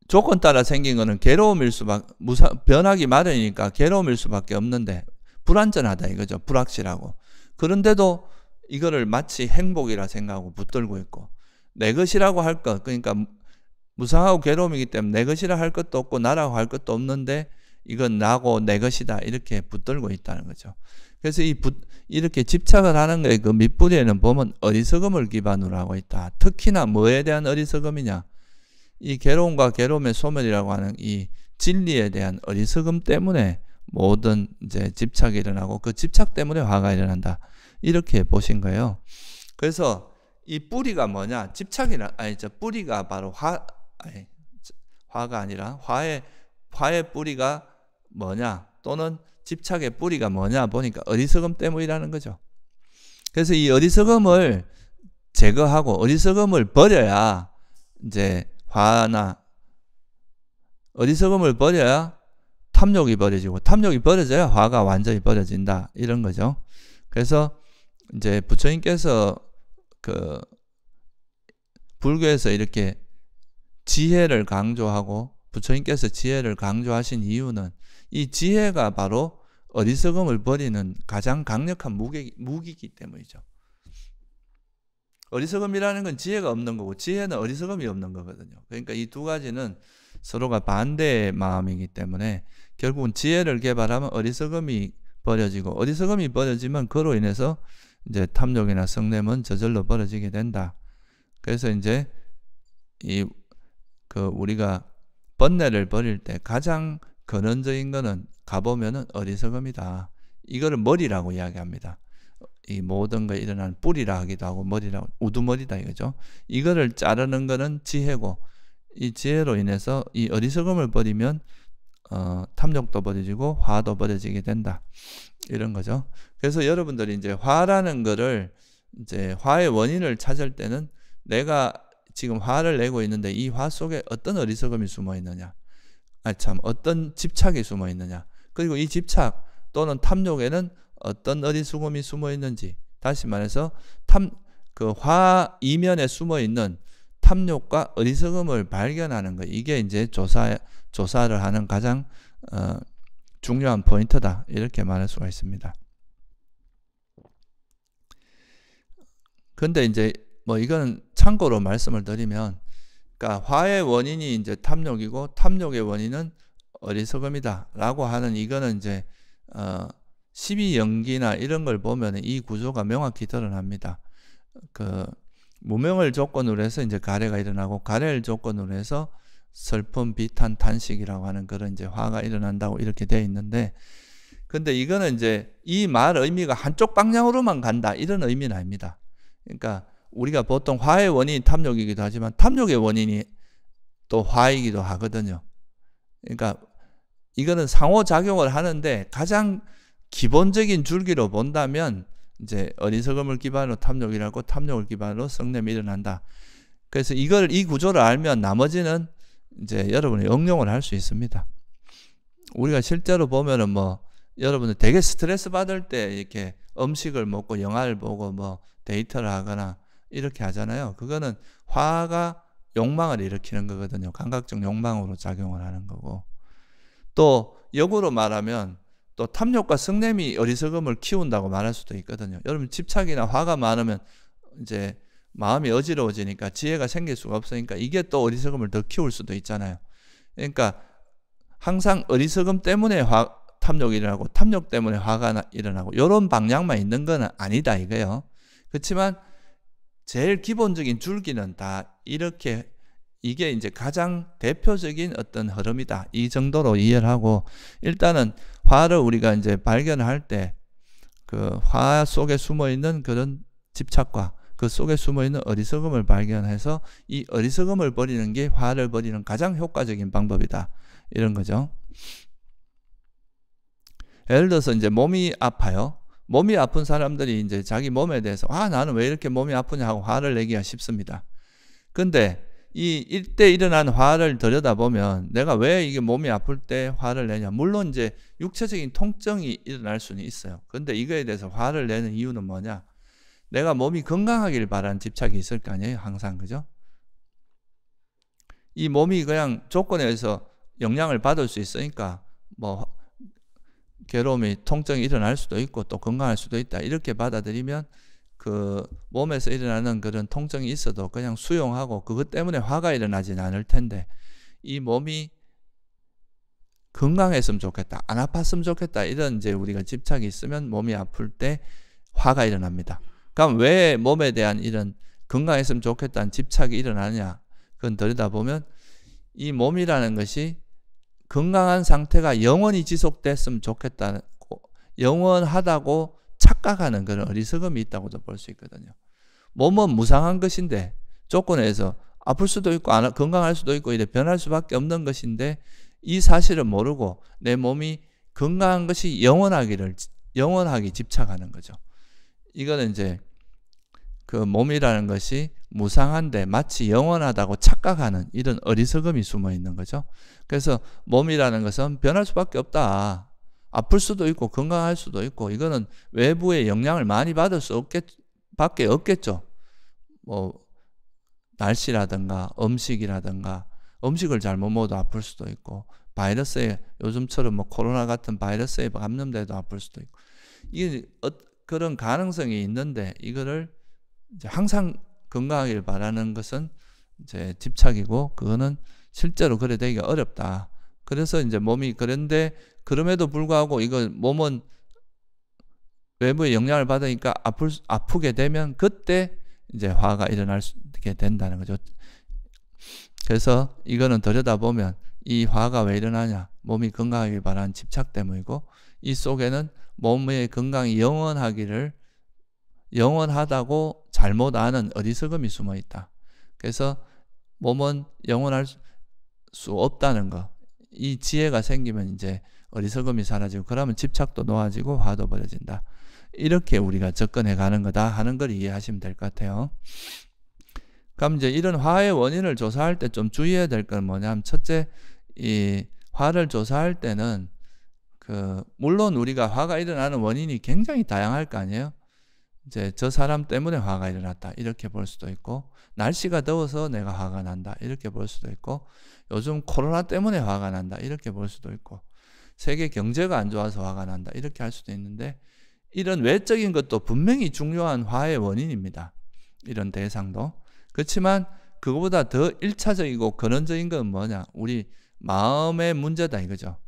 조건 따라 생긴 거는 괴로움일 수밖 무사, 변하기 마련이니까 괴로움일 수밖에 없는데 불안전하다 이거죠. 불확실하고. 그런데도 이거를 마치 행복이라 생각하고 붙들고 있고 내 것이라고 할 것, 그러니까 무상하고 괴로움이기 때문에 내 것이라 할 것도 없고 나라고 할 것도 없는데 이건 나고 내 것이다 이렇게 붙들고 있다는 거죠. 그래서 이 부, 이렇게 집착을 하는 거에 그밑부리에는 보면 어리석음을 기반으로 하고 있다. 특히나 뭐에 대한 어리석음이냐? 이 괴로움과 괴로움의 소멸이라고 하는 이 진리에 대한 어리석음 때문에 모든 이제 집착이 일어나고 그 집착 때문에 화가 일어난다. 이렇게 보신 거예요. 그래서 이 뿌리가 뭐냐? 집착이 아니 저 뿌리가 바로 화 아니, 화가 아니라 화의 화의 뿌리가 뭐냐? 또는 집착의 뿌리가 뭐냐 보니까 어리석음 때문이라는 거죠. 그래서 이 어리석음을 제거하고 어리석음을 버려야 이제 화나 어리석음을 버려야 탐욕이 버려지고 탐욕이 버려져야 화가 완전히 버려진다 이런 거죠. 그래서 이제 부처님께서 그 불교에서 이렇게 지혜를 강조하고 부처님께서 지혜를 강조하신 이유는 이 지혜가 바로 어리석음을 버리는 가장 강력한 무기, 무기이기 때문이죠. 어리석음이라는 건 지혜가 없는 거고 지혜는 어리석음이 없는 거거든요. 그러니까 이 두 가지는 서로가 반대의 마음이기 때문에 결국은 지혜를 개발하면 어리석음이 버려지고 어리석음이 버려지면 그로 인해서 이제 탐욕이나 성냄은 저절로 벌어지게 된다. 그래서 이제 이 그 우리가 번뇌를 버릴 때 가장 근원적인 거는 가보면은 어리석음이다. 이거를 머리라고 이야기합니다. 이 모든 거에 일어난 뿌리라 하기도 하고 머리라 고 우두머리다 이거죠. 이거를 자르는 거는 지혜고 이 지혜로 인해서 이 어리석음을 버리면 어, 탐욕도 버려지고 화도 버려지게 된다. 이런 거죠. 그래서 여러분들이 이제 화라는 거를 이제 화의 원인을 찾을 때는 내가 지금 화를 내고 있는데 이 화 속에 어떤 어리석음이 숨어 있느냐. 아, 참, 어떤 집착이 숨어 있느냐. 그리고 이 집착 또는 탐욕에는 어떤 어리숙음이 숨어 있는지. 다시 말해서 탐, 그 화 이면에 숨어 있는 탐욕과 어리석음을 발견하는 것 이게 이제 조사 조사를 하는 가장 어, 중요한 포인트다 이렇게 말할 수가 있습니다. 근데 이제 뭐 이거는 참고로 말씀을 드리면 그러니까 화의 원인이 이제 탐욕이고 탐욕의 원인은 어리석음이다라고 하는 이거는 이제 어 시비 연기나 이런 걸 보면 이 구조가 명확히 드러납니다. 그 무명을 조건으로 해서 이제 가래가 일어나고 가래를 조건으로 해서 슬픔, 비탄, 탄식이라고 하는 그런 이제 화가 일어난다고 이렇게 되어 있는데 근데 이거는 이제 이 말 의미가 한쪽 방향으로만 간다 이런 의미는 아닙니다. 그러니까 우리가 보통 화의 원인이 탐욕이기도 하지만 탐욕의 원인이 또 화이기도 하거든요. 그러니까 이거는 상호작용을 하는데 가장 기본적인 줄기로 본다면 이제 어리석음을 기반으로 탐욕이라고 탐욕을 기반으로 성냄이 일어난다. 그래서 이걸 이 구조를 알면 나머지는 이제 여러분이 응용을 할 수 있습니다. 우리가 실제로 보면은 뭐 여러분들 되게 스트레스 받을 때 이렇게 음식을 먹고 영화를 보고 뭐데이터를 하거나 이렇게 하잖아요. 그거는 화가 욕망을 일으키는 거거든요. 감각적 욕망으로 작용을 하는 거고. 또 역으로 말하면 또 탐욕과 성냄이 어리석음을 키운다고 말할 수도 있거든요. 여러분 집착이나 화가 많으면 이제 마음이 어지러워지니까 지혜가 생길 수가 없으니까 이게 또 어리석음을 더 키울 수도 있잖아요. 그러니까 항상 어리석음 때문에 화, 탐욕이 일어나고 탐욕 때문에 화가 일어나고 이런 방향만 있는 건 아니다 이거예요. 그렇지만 제일 기본적인 줄기는 다 이렇게 이게 이제 가장 대표적인 어떤 흐름이다. 이 정도로 이해를 하고 일단은 화를 우리가 이제 발견할 때 그 화 속에 숨어 있는 그런 집착과 그 속에 숨어 있는 어리석음을 발견해서 이 어리석음을 버리는 게 화를 버리는 가장 효과적인 방법이다. 이런 거죠. 예를 들어서 이제 몸이 아파요. 몸이 아픈 사람들이 이제 자기 몸에 대해서 아 나는 왜 이렇게 몸이 아프냐 하고 화를 내기가 쉽습니다. 근데 이 일대 일어난 화를 들여다보면 내가 왜 이게 몸이 아플 때 화를 내냐. 물론 이제 육체적인 통증이 일어날 수는 있어요. 근데 이거에 대해서 화를 내는 이유는 뭐냐? 내가 몸이 건강하길 바라는 집착이 있을 거 아니에요. 항상 그죠? 이 몸이 그냥 조건에 서 영향을 받을 수 있으니까 뭐 괴로움이 통증이 일어날 수도 있고 또 건강할 수도 있다. 이렇게 받아들이면 그 몸에서 일어나는 그런 통증이 있어도 그냥 수용하고 그것 때문에 화가 일어나진 않을 텐데 이 몸이 건강했으면 좋겠다, 안 아팠으면 좋겠다 이런 이제 우리가 집착이 있으면 몸이 아플 때 화가 일어납니다. 그럼 왜 몸에 대한 이런 건강했으면 좋겠다는 집착이 일어나냐? 그건 들여다보면 이 몸이라는 것이 건강한 상태가 영원히 지속됐으면 좋겠다고 영원하다고 착각하는 그런 어리석음이 있다고도 볼 수 있거든요. 몸은 무상한 것인데 조건에서 아플 수도 있고 건강할 수도 있고 이래 변할 수밖에 없는 것인데 이 사실을 모르고 내 몸이 건강한 것이 영원하기를 영원하기 집착하는 거죠. 이거는 이제 그 몸이라는 것이 무상한데 마치 영원하다고 착각하는 이런 어리석음이 숨어 있는 거죠. 그래서 몸이라는 것은 변할 수밖에 없다. 아플 수도 있고 건강할 수도 있고 이거는 외부의 영향을 많이 받을 수 없겠 밖에 없겠죠. 뭐 날씨라든가 음식이라든가 음식을 잘못 먹어도 아플 수도 있고 바이러스에 요즘처럼 뭐 코로나 같은 바이러스에 감염돼도 아플 수도 있고 이게 어, 그런 가능성이 있는데 이거를 이제 항상 건강하길 바라는 것은 이제 집착이고 그거는 실제로 그래 되기가 어렵다. 그래서 이제 몸이 그런데 그럼에도 불구하고 이거 몸은 외부의 영향을 받으니까 아플, 아프게 되면 그때 이제 화가 일어날수있게 된다는 거죠. 그래서 이거는 들여다보면 이 화가 왜 일어나냐? 몸이 건강하기 바라는 집착 때문이고 이 속에는 몸의 건강이 영원하기를 영원하다고 잘못 아는 어리석음이 숨어 있다. 그래서 몸은 영원할 수 없다는 거. 이 지혜가 생기면 이제 어리석음이 사라지고 그러면 집착도 놓아지고 화도 버려진다. 이렇게 우리가 접근해 가는 거다 하는 걸 이해하시면 될 것 같아요. 그럼 이제 이런 화의 원인을 조사할 때 좀 주의해야 될 건 뭐냐면 첫째 이 화를 조사할 때는 그 물론 우리가 화가 일어나는 원인이 굉장히 다양할 거 아니에요. 이제 저 사람 때문에 화가 일어났다 이렇게 볼 수도 있고 날씨가 더워서 내가 화가 난다 이렇게 볼 수도 있고 요즘 코로나 때문에 화가 난다 이렇게 볼 수도 있고 세계 경제가 안 좋아서 화가 난다. 이렇게 할 수도 있는데 이런 외적인 것도 분명히 중요한 화의 원인입니다. 이런 대상도. 그렇지만 그거보다 더 일차적이고 근원적인 건 뭐냐? 우리 마음의 문제다 이거죠.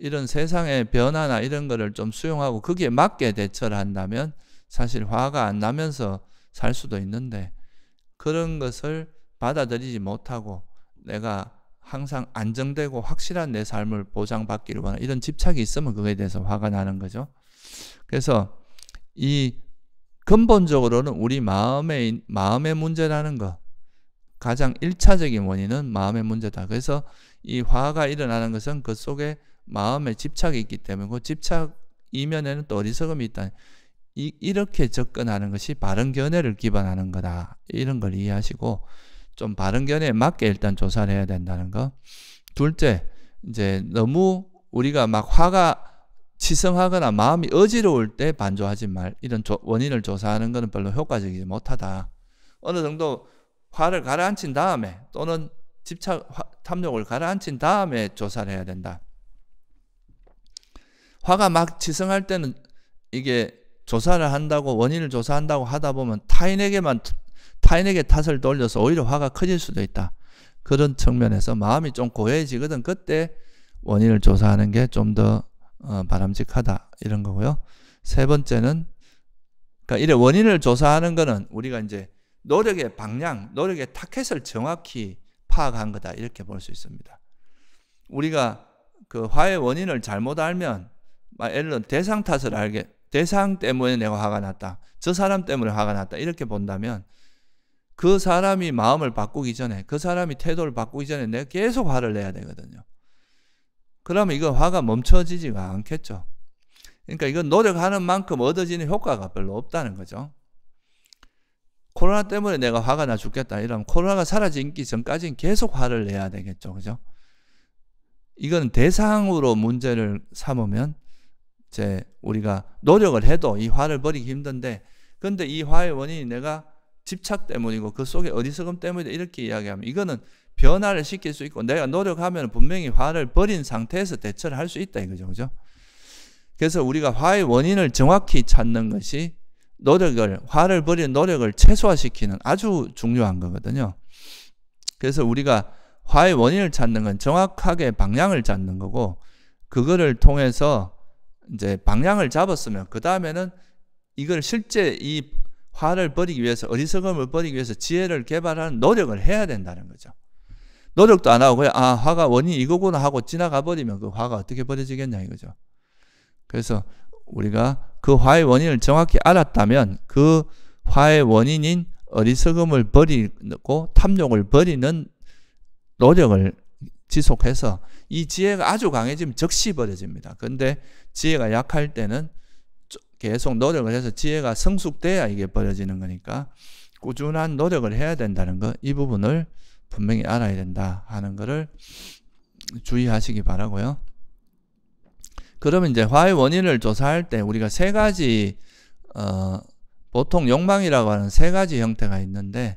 이런 세상의 변화나 이런 거를 좀 수용하고 거기에 맞게 대처를 한다면 사실 화가 안 나면서 살 수도 있는데 그런 것을 받아들이지 못하고 내가 항상 안정되고 확실한 내 삶을 보장받기를 원하는 이런 집착이 있으면 그거에 대해서 화가 나는 거죠. 그래서 이 근본적으로는 우리 마음의 마음의 문제라는 거 가장 일차적인 원인은 마음의 문제다. 그래서 이 화가 일어나는 것은 그 속에 마음의 집착이 있기 때문에 그 집착 이면에는 또 어리석음이 있다. 이, 이렇게 접근하는 것이 바른 견해를 기반하는 거다. 이런 걸 이해하시고 좀 바른 견해에 맞게 일단 조사를 해야 된다는 거. 둘째, 이제 너무 우리가 막 화가 치성하거나 마음이 어지러울 때 반조하지 말 이런 조, 원인을 조사하는 것은 별로 효과적이지 못하다. 어느 정도 화를 가라앉힌 다음에 또는 집착 화, 탐욕을 가라앉힌 다음에 조사를 해야 된다. 화가 막 치성할 때는 이게 조사를 한다고 원인을 조사한다고 하다 보면 타인에게만 타인에게 탓을 돌려서 오히려 화가 커질 수도 있다. 그런 측면에서 마음이 좀고해지거든 그때 원인을 조사하는 게 좀더 어, 바람직하다 이런 거고요. 세 번째는 그러니까 이래 원인을 조사하는 거는 우리가 이제 노력의 방향, 노력의 타켓을 정확히 파악한 거다 이렇게 볼 수 있습니다. 우리가 그 화의 원인을 잘못 알면 예를 들어 대상 탓을 알게 대상 때문에 내가 화가 났다. 저 사람 때문에 화가 났다. 이렇게 본다면 그 사람이 마음을 바꾸기 전에 그 사람이 태도를 바꾸기 전에 내가 계속 화를 내야 되거든요. 그러면 이거 화가 멈춰지지가 않겠죠. 그러니까 이건 노력하는 만큼 얻어지는 효과가 별로 없다는 거죠. 코로나 때문에 내가 화가 나 죽겠다 이러면 코로나가 사라지기 전까지는 계속 화를 내야 되겠죠. 그죠? 이건 대상으로 문제를 삼으면 이제 우리가 노력을 해도 이 화를 버리기 힘든데 근데 이 화의 원인이 내가 집착 때문이고 그 속에 어리석음 때문이다 이렇게 이야기하면 이거는 변화를 시킬 수 있고 내가 노력하면 분명히 화를 버린 상태에서 대처를 할 수 있다 이거죠. 그죠? 그래서 우리가 화의 원인을 정확히 찾는 것이 노력을 화를 버리 노력을 최소화시키는 아주 중요한 거거든요. 그래서 우리가 화의 원인을 찾는 건 정확하게 방향을 잡는 거고 그거를 통해서 이제 방향을 잡았으면 그 다음에는 이걸 실제 이 화를 버리기 위해서 어리석음을 버리기 위해서 지혜를 개발하는 노력을 해야 된다는 거죠. 노력도 안 하고 그냥 아 화가 원인이 이거구나 하고 지나가 버리면 그 화가 어떻게 버려지겠냐 이거죠. 그래서 우리가 그 화의 원인을 정확히 알았다면 그 화의 원인인 어리석음을 버리고 탐욕을 버리는 노력을 지속해서 이 지혜가 아주 강해지면 적시 버려집니다. 근데 지혜가 약할 때는 계속 노력을 해서 지혜가 성숙돼야 이게 벌어지는 거니까 꾸준한 노력을 해야 된다는 것, 이 부분을 분명히 알아야 된다 하는 것을 주의하시기 바라고요. 그러면 이제 화의 원인을 조사할 때 우리가 세 가지 어, 보통 욕망이라고 하는 세 가지 형태가 있는데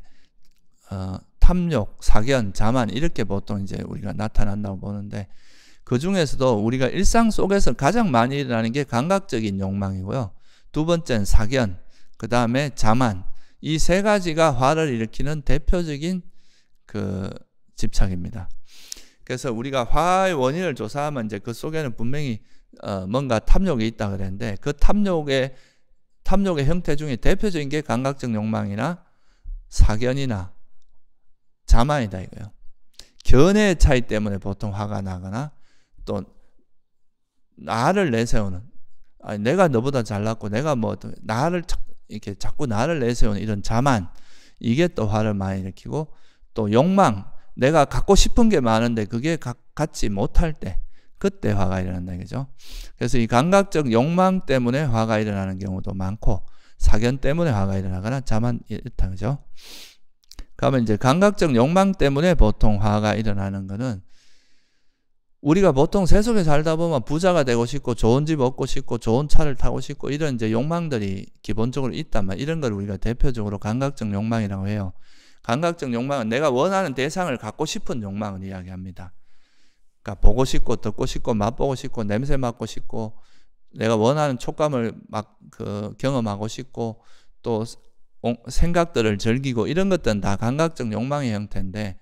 어, 탐욕, 사견, 자만 이렇게 보통 이제 우리가 나타난다고 보는데 그 중에서도 우리가 일상 속에서 가장 많이 일어나는 게 감각적인 욕망이고요. 두 번째는 사견, 그 다음에 자만. 이 세 가지가 화를 일으키는 대표적인 그 집착입니다. 그래서 우리가 화의 원인을 조사하면 이제 그 속에는 분명히 어 뭔가 탐욕이 있다 그랬는데 그 탐욕의 탐욕의 형태 중에 대표적인 게 감각적 욕망이나 사견이나 자만이다 이거예요. 견해의 차이 때문에 보통 화가 나거나 또 나를 내세우는 아니 내가 너보다 잘났고 내가 뭐 나를 이렇게 자꾸 나를 내세우는 이런 자만 이게 또 화를 많이 일으키고 또 욕망 내가 갖고 싶은 게 많은데 그게 가, 갖지 못할 때 그때 화가 일어난다 그죠 그래서 이 감각적 욕망 때문에 화가 일어나는 경우도 많고 사견 때문에 화가 일어나거나 자만 일다 그죠 그러면 이제 감각적 욕망 때문에 보통 화가 일어나는 거는 우리가 보통 세속에 살다 보면 부자가 되고 싶고 좋은 집 얻고 싶고 좋은 차를 타고 싶고 이런 이제 욕망들이 기본적으로 있단 말 이런 걸 우리가 대표적으로 감각적 욕망이라고 해요. 감각적 욕망은 내가 원하는 대상을 갖고 싶은 욕망을 이야기합니다. 그러니까 보고 싶고 듣고 싶고 맛보고 싶고 냄새 맡고 싶고 내가 원하는 촉감을 막 그 경험하고 싶고 또 생각들을 즐기고 이런 것들은 다 감각적 욕망의 형태인데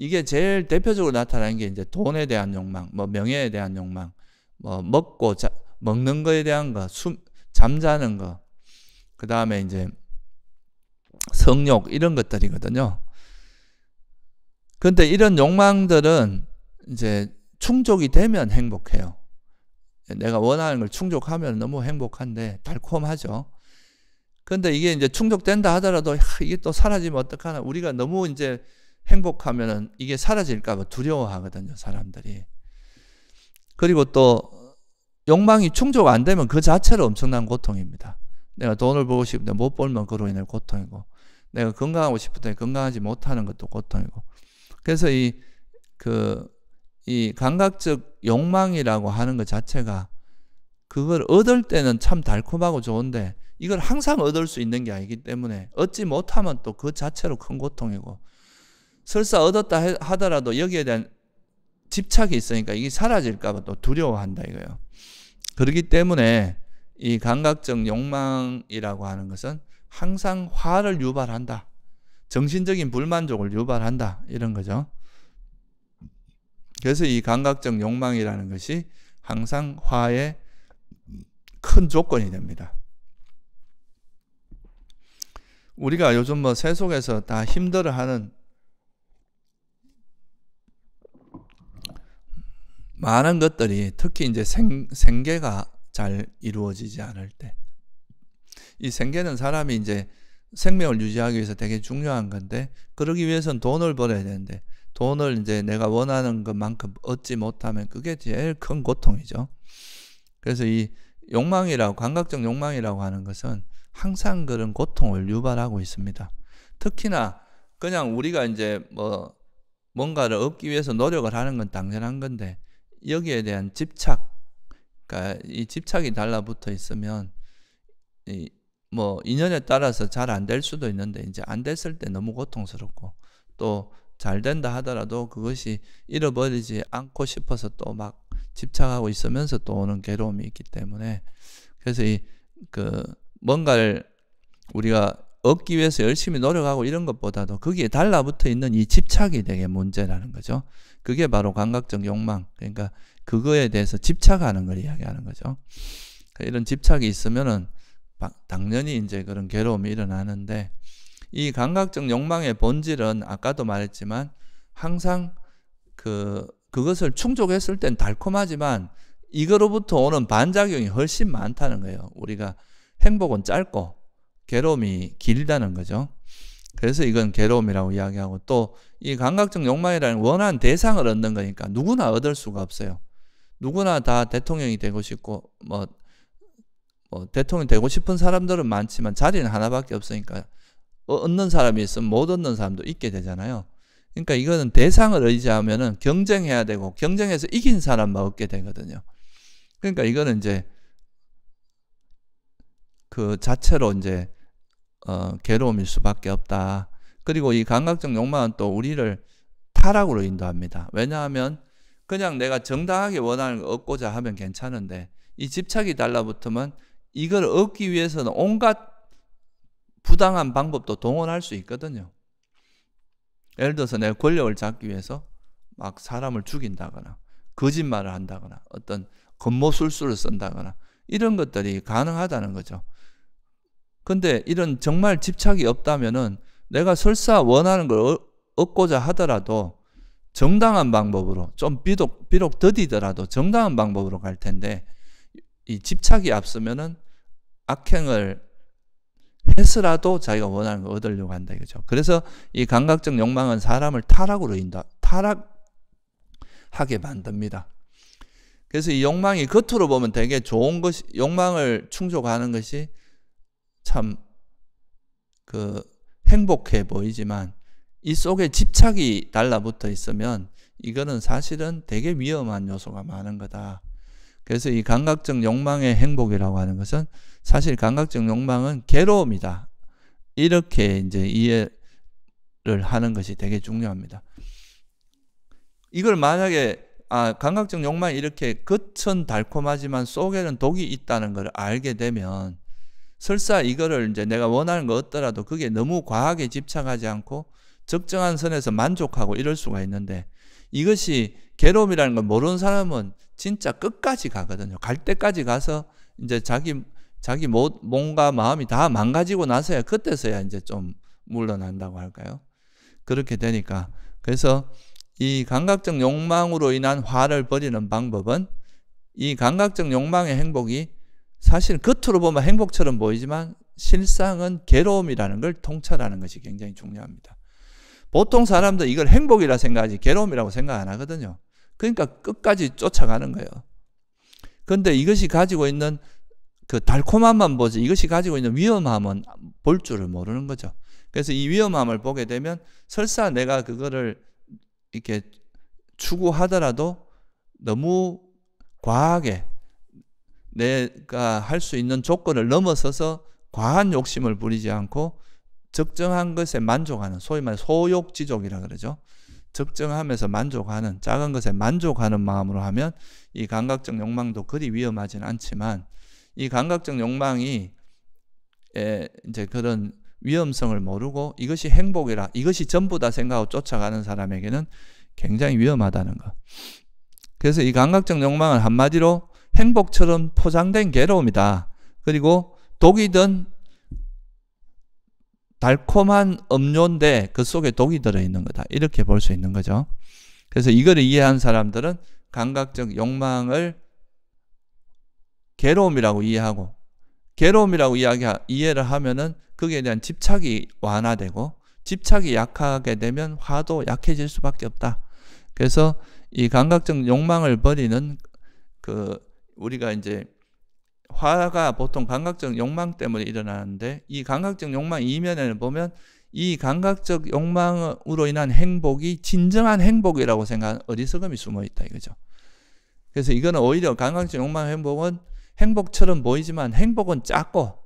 이게 제일 대표적으로 나타나는 게 이제 돈에 대한 욕망, 뭐 명예에 대한 욕망, 뭐 먹고 자, 먹는 거에 대한 거, 숨, 잠자는 거, 그 다음에 이제 성욕 이런 것들이거든요. 근데 이런 욕망들은 이제 충족이 되면 행복해요. 내가 원하는 걸 충족하면 너무 행복한데 달콤하죠. 근데 이게 이제 충족된다 하더라도 이게 또 사라지면 어떡하나 우리가 너무 이제 행복하면은 이게 사라질까봐 두려워하거든요, 사람들이. 그리고 또 욕망이 충족 안 되면 그 자체로 엄청난 고통입니다. 내가 돈을 벌고 싶은데 못 벌면 그로 인해 고통이고, 내가 건강하고 싶은데 건강하지 못하는 것도 고통이고. 그래서 이, 그, 이 감각적 욕망이라고 하는 것 자체가 그걸 얻을 때는 참 달콤하고 좋은데 이걸 항상 얻을 수 있는 게 아니기 때문에 얻지 못하면 또 그 자체로 큰 고통이고 설사 얻었다 하더라도 여기에 대한 집착이 있으니까 이게 사라질까봐 또 두려워한다 이거예요. 그렇기 때문에 이 감각적 욕망이라고 하는 것은 항상 화를 유발한다. 정신적인 불만족을 유발한다. 이런 거죠. 그래서 이 감각적 욕망이라는 것이 항상 화의 큰 조건이 됩니다. 우리가 요즘 뭐 세속에서 다 힘들어하는 많은 것들이 특히 이제 생, 생계가 잘 이루어지지 않을 때 이 생계는 사람이 이제 생명을 유지하기 위해서 되게 중요한 건데 그러기 위해선 돈을 벌어야 되는데 돈을 이제 내가 원하는 것만큼 얻지 못하면 그게 제일 큰 고통이죠. 그래서 이 욕망이라고 감각적 욕망이라고 하는 것은 항상 그런 고통을 유발하고 있습니다. 특히나 그냥 우리가 이제 뭐 뭔가를 얻기 위해서 노력을 하는 건 당연한 건데 여기에 대한 집착, 그러니까 이 집착이 달라붙어 있으면 이, 뭐 인연에 따라서 잘 안 될 수도 있는데 이제 안 됐을 때 너무 고통스럽고 또 잘 된다 하더라도 그것이 잃어버리지 않고 싶어서 또 막 집착하고 있으면서 또 오는 괴로움이 있기 때문에 그래서 이 그 뭔가를 우리가 얻기 위해서 열심히 노력하고 이런 것보다도 거기에 달라붙어 있는 이 집착이 되게 문제라는 거죠. 그게 바로 감각적 욕망. 그러니까 그거에 대해서 집착하는 걸 이야기하는 거죠. 그러니까 이런 집착이 있으면은 당연히 이제 그런 괴로움이 일어나는데 이 감각적 욕망의 본질은 아까도 말했지만 항상 그 그것을 충족했을 땐 달콤하지만 이거로부터 오는 반작용이 훨씬 많다는 거예요. 우리가 행복은 짧고 괴로움이 길다는 거죠. 그래서 이건 괴로움이라고 이야기하고 또 이 감각적 욕망이라는 원한 대상을 얻는 거니까 누구나 얻을 수가 없어요. 누구나 다 대통령이 되고 싶고 뭐, 뭐 대통령 되고 싶은 사람들은 많지만 자리는 하나밖에 없으니까 어, 얻는 사람이 있으면 못 얻는 사람도 있게 되잖아요. 그러니까 이거는 대상을 의지하면은 경쟁해야 되고 경쟁해서 이긴 사람만 얻게 되거든요. 그러니까 이거는 이제 그 자체로 이제 어, 괴로움일 수밖에 없다. 그리고 이 감각적 욕망은 또 우리를 타락으로 인도합니다. 왜냐하면 그냥 내가 정당하게 원하는 걸 얻고자 하면 괜찮은데 이 집착이 달라붙으면 이걸 얻기 위해서는 온갖 부당한 방법도 동원할 수 있거든요. 예를 들어서 내 권력을 잡기 위해서 막 사람을 죽인다거나 거짓말을 한다거나 어떤 겉모술수를 쓴다거나 이런 것들이 가능하다는 거죠. 근데 이런 정말 집착이 없다면은 내가 설사 원하는 걸 얻고자 하더라도 정당한 방법으로 좀 비록 비록 더디더라도 정당한 방법으로 갈 텐데 이 집착이 앞서면은 악행을 해서라도 자기가 원하는 걸 얻으려고 한다 이거죠. 그래서 이 감각적 욕망은 사람을 타락으로 인다 타락하게 만듭니다. 그래서 이 욕망이 겉으로 보면 되게 좋은 것이 욕망을 충족하는 것이 참그 행복해 보이지만 이 속에 집착이 달라붙어 있으면 이거는 사실은 되게 위험한 요소가 많은 거다. 그래서 이 감각적 욕망의 행복이라고 하는 것은 사실 감각적 욕망은 괴로움이다. 이렇게 이제 이해를 하는 것이 되게 중요합니다. 이걸 만약에 아, 감각적 욕망이 이렇게 겉은 달콤하지만 속에는 독이 있다는 걸 알게 되면 설사 이거를 이제 내가 원하는 거 얻더라도 그게 너무 과하게 집착하지 않고 적정한 선에서 만족하고 이럴 수가 있는데 이것이 괴로움이라는 걸 모르는 사람은 진짜 끝까지 가거든요. 갈 때까지 가서 이제 자기 자기 몸과 마음이 다 망가지고 나서야 그때서야 이제 좀 물러난다고 할까요? 그렇게 되니까 그래서 이 감각적 욕망으로 인한 화를 버리는 방법은 이 감각적 욕망의 행복이 사실 겉으로 보면 행복처럼 보이지만 실상은 괴로움이라는 걸 통찰하는 것이 굉장히 중요합니다. 보통 사람들 이걸 행복이라 생각하지 괴로움이라고 생각 안 하거든요. 그러니까 끝까지 쫓아가는 거예요. 그런데 이것이 가지고 있는 그 달콤함만 보지 이것이 가지고 있는 위험함은 볼 줄을 모르는 거죠. 그래서 이 위험함을 보게 되면 설사 내가 그거를 이렇게 추구하더라도 너무 과하게 내가 할 수 있는 조건을 넘어서서 과한 욕심을 부리지 않고 적정한 것에 만족하는 소위 말해 소욕지족이라 그러죠. 적정하면서 만족하는 작은 것에 만족하는 마음으로 하면 이 감각적 욕망도 그리 위험하진 않지만 이 감각적 욕망이 이제 그런 위험성을 모르고 이것이 행복이라 이것이 전부다 생각하고 쫓아가는 사람에게는 굉장히 위험하다는 것. 그래서 이 감각적 욕망을 한마디로 행복처럼 포장된 괴로움이다. 그리고 독이 든 달콤한 음료인데 그 속에 독이 들어있는 거다. 이렇게 볼 수 있는 거죠. 그래서 이걸 이해한 사람들은 감각적 욕망을 괴로움이라고 이해하고 괴로움이라고 이야기 이해를 하면은 그에 대한 집착이 완화되고 집착이 약하게 되면 화도 약해질 수밖에 없다. 그래서 이 감각적 욕망을 버리는 그 우리가 이제 화가 보통 감각적 욕망 때문에 일어나는데 이 감각적 욕망 이면에는 보면 이 감각적 욕망으로 인한 행복이 진정한 행복이라고 생각한 어리석음이 숨어 있다 이거죠. 그래서 이거는 오히려 감각적 욕망 행복은 행복처럼 보이지만 행복은 작고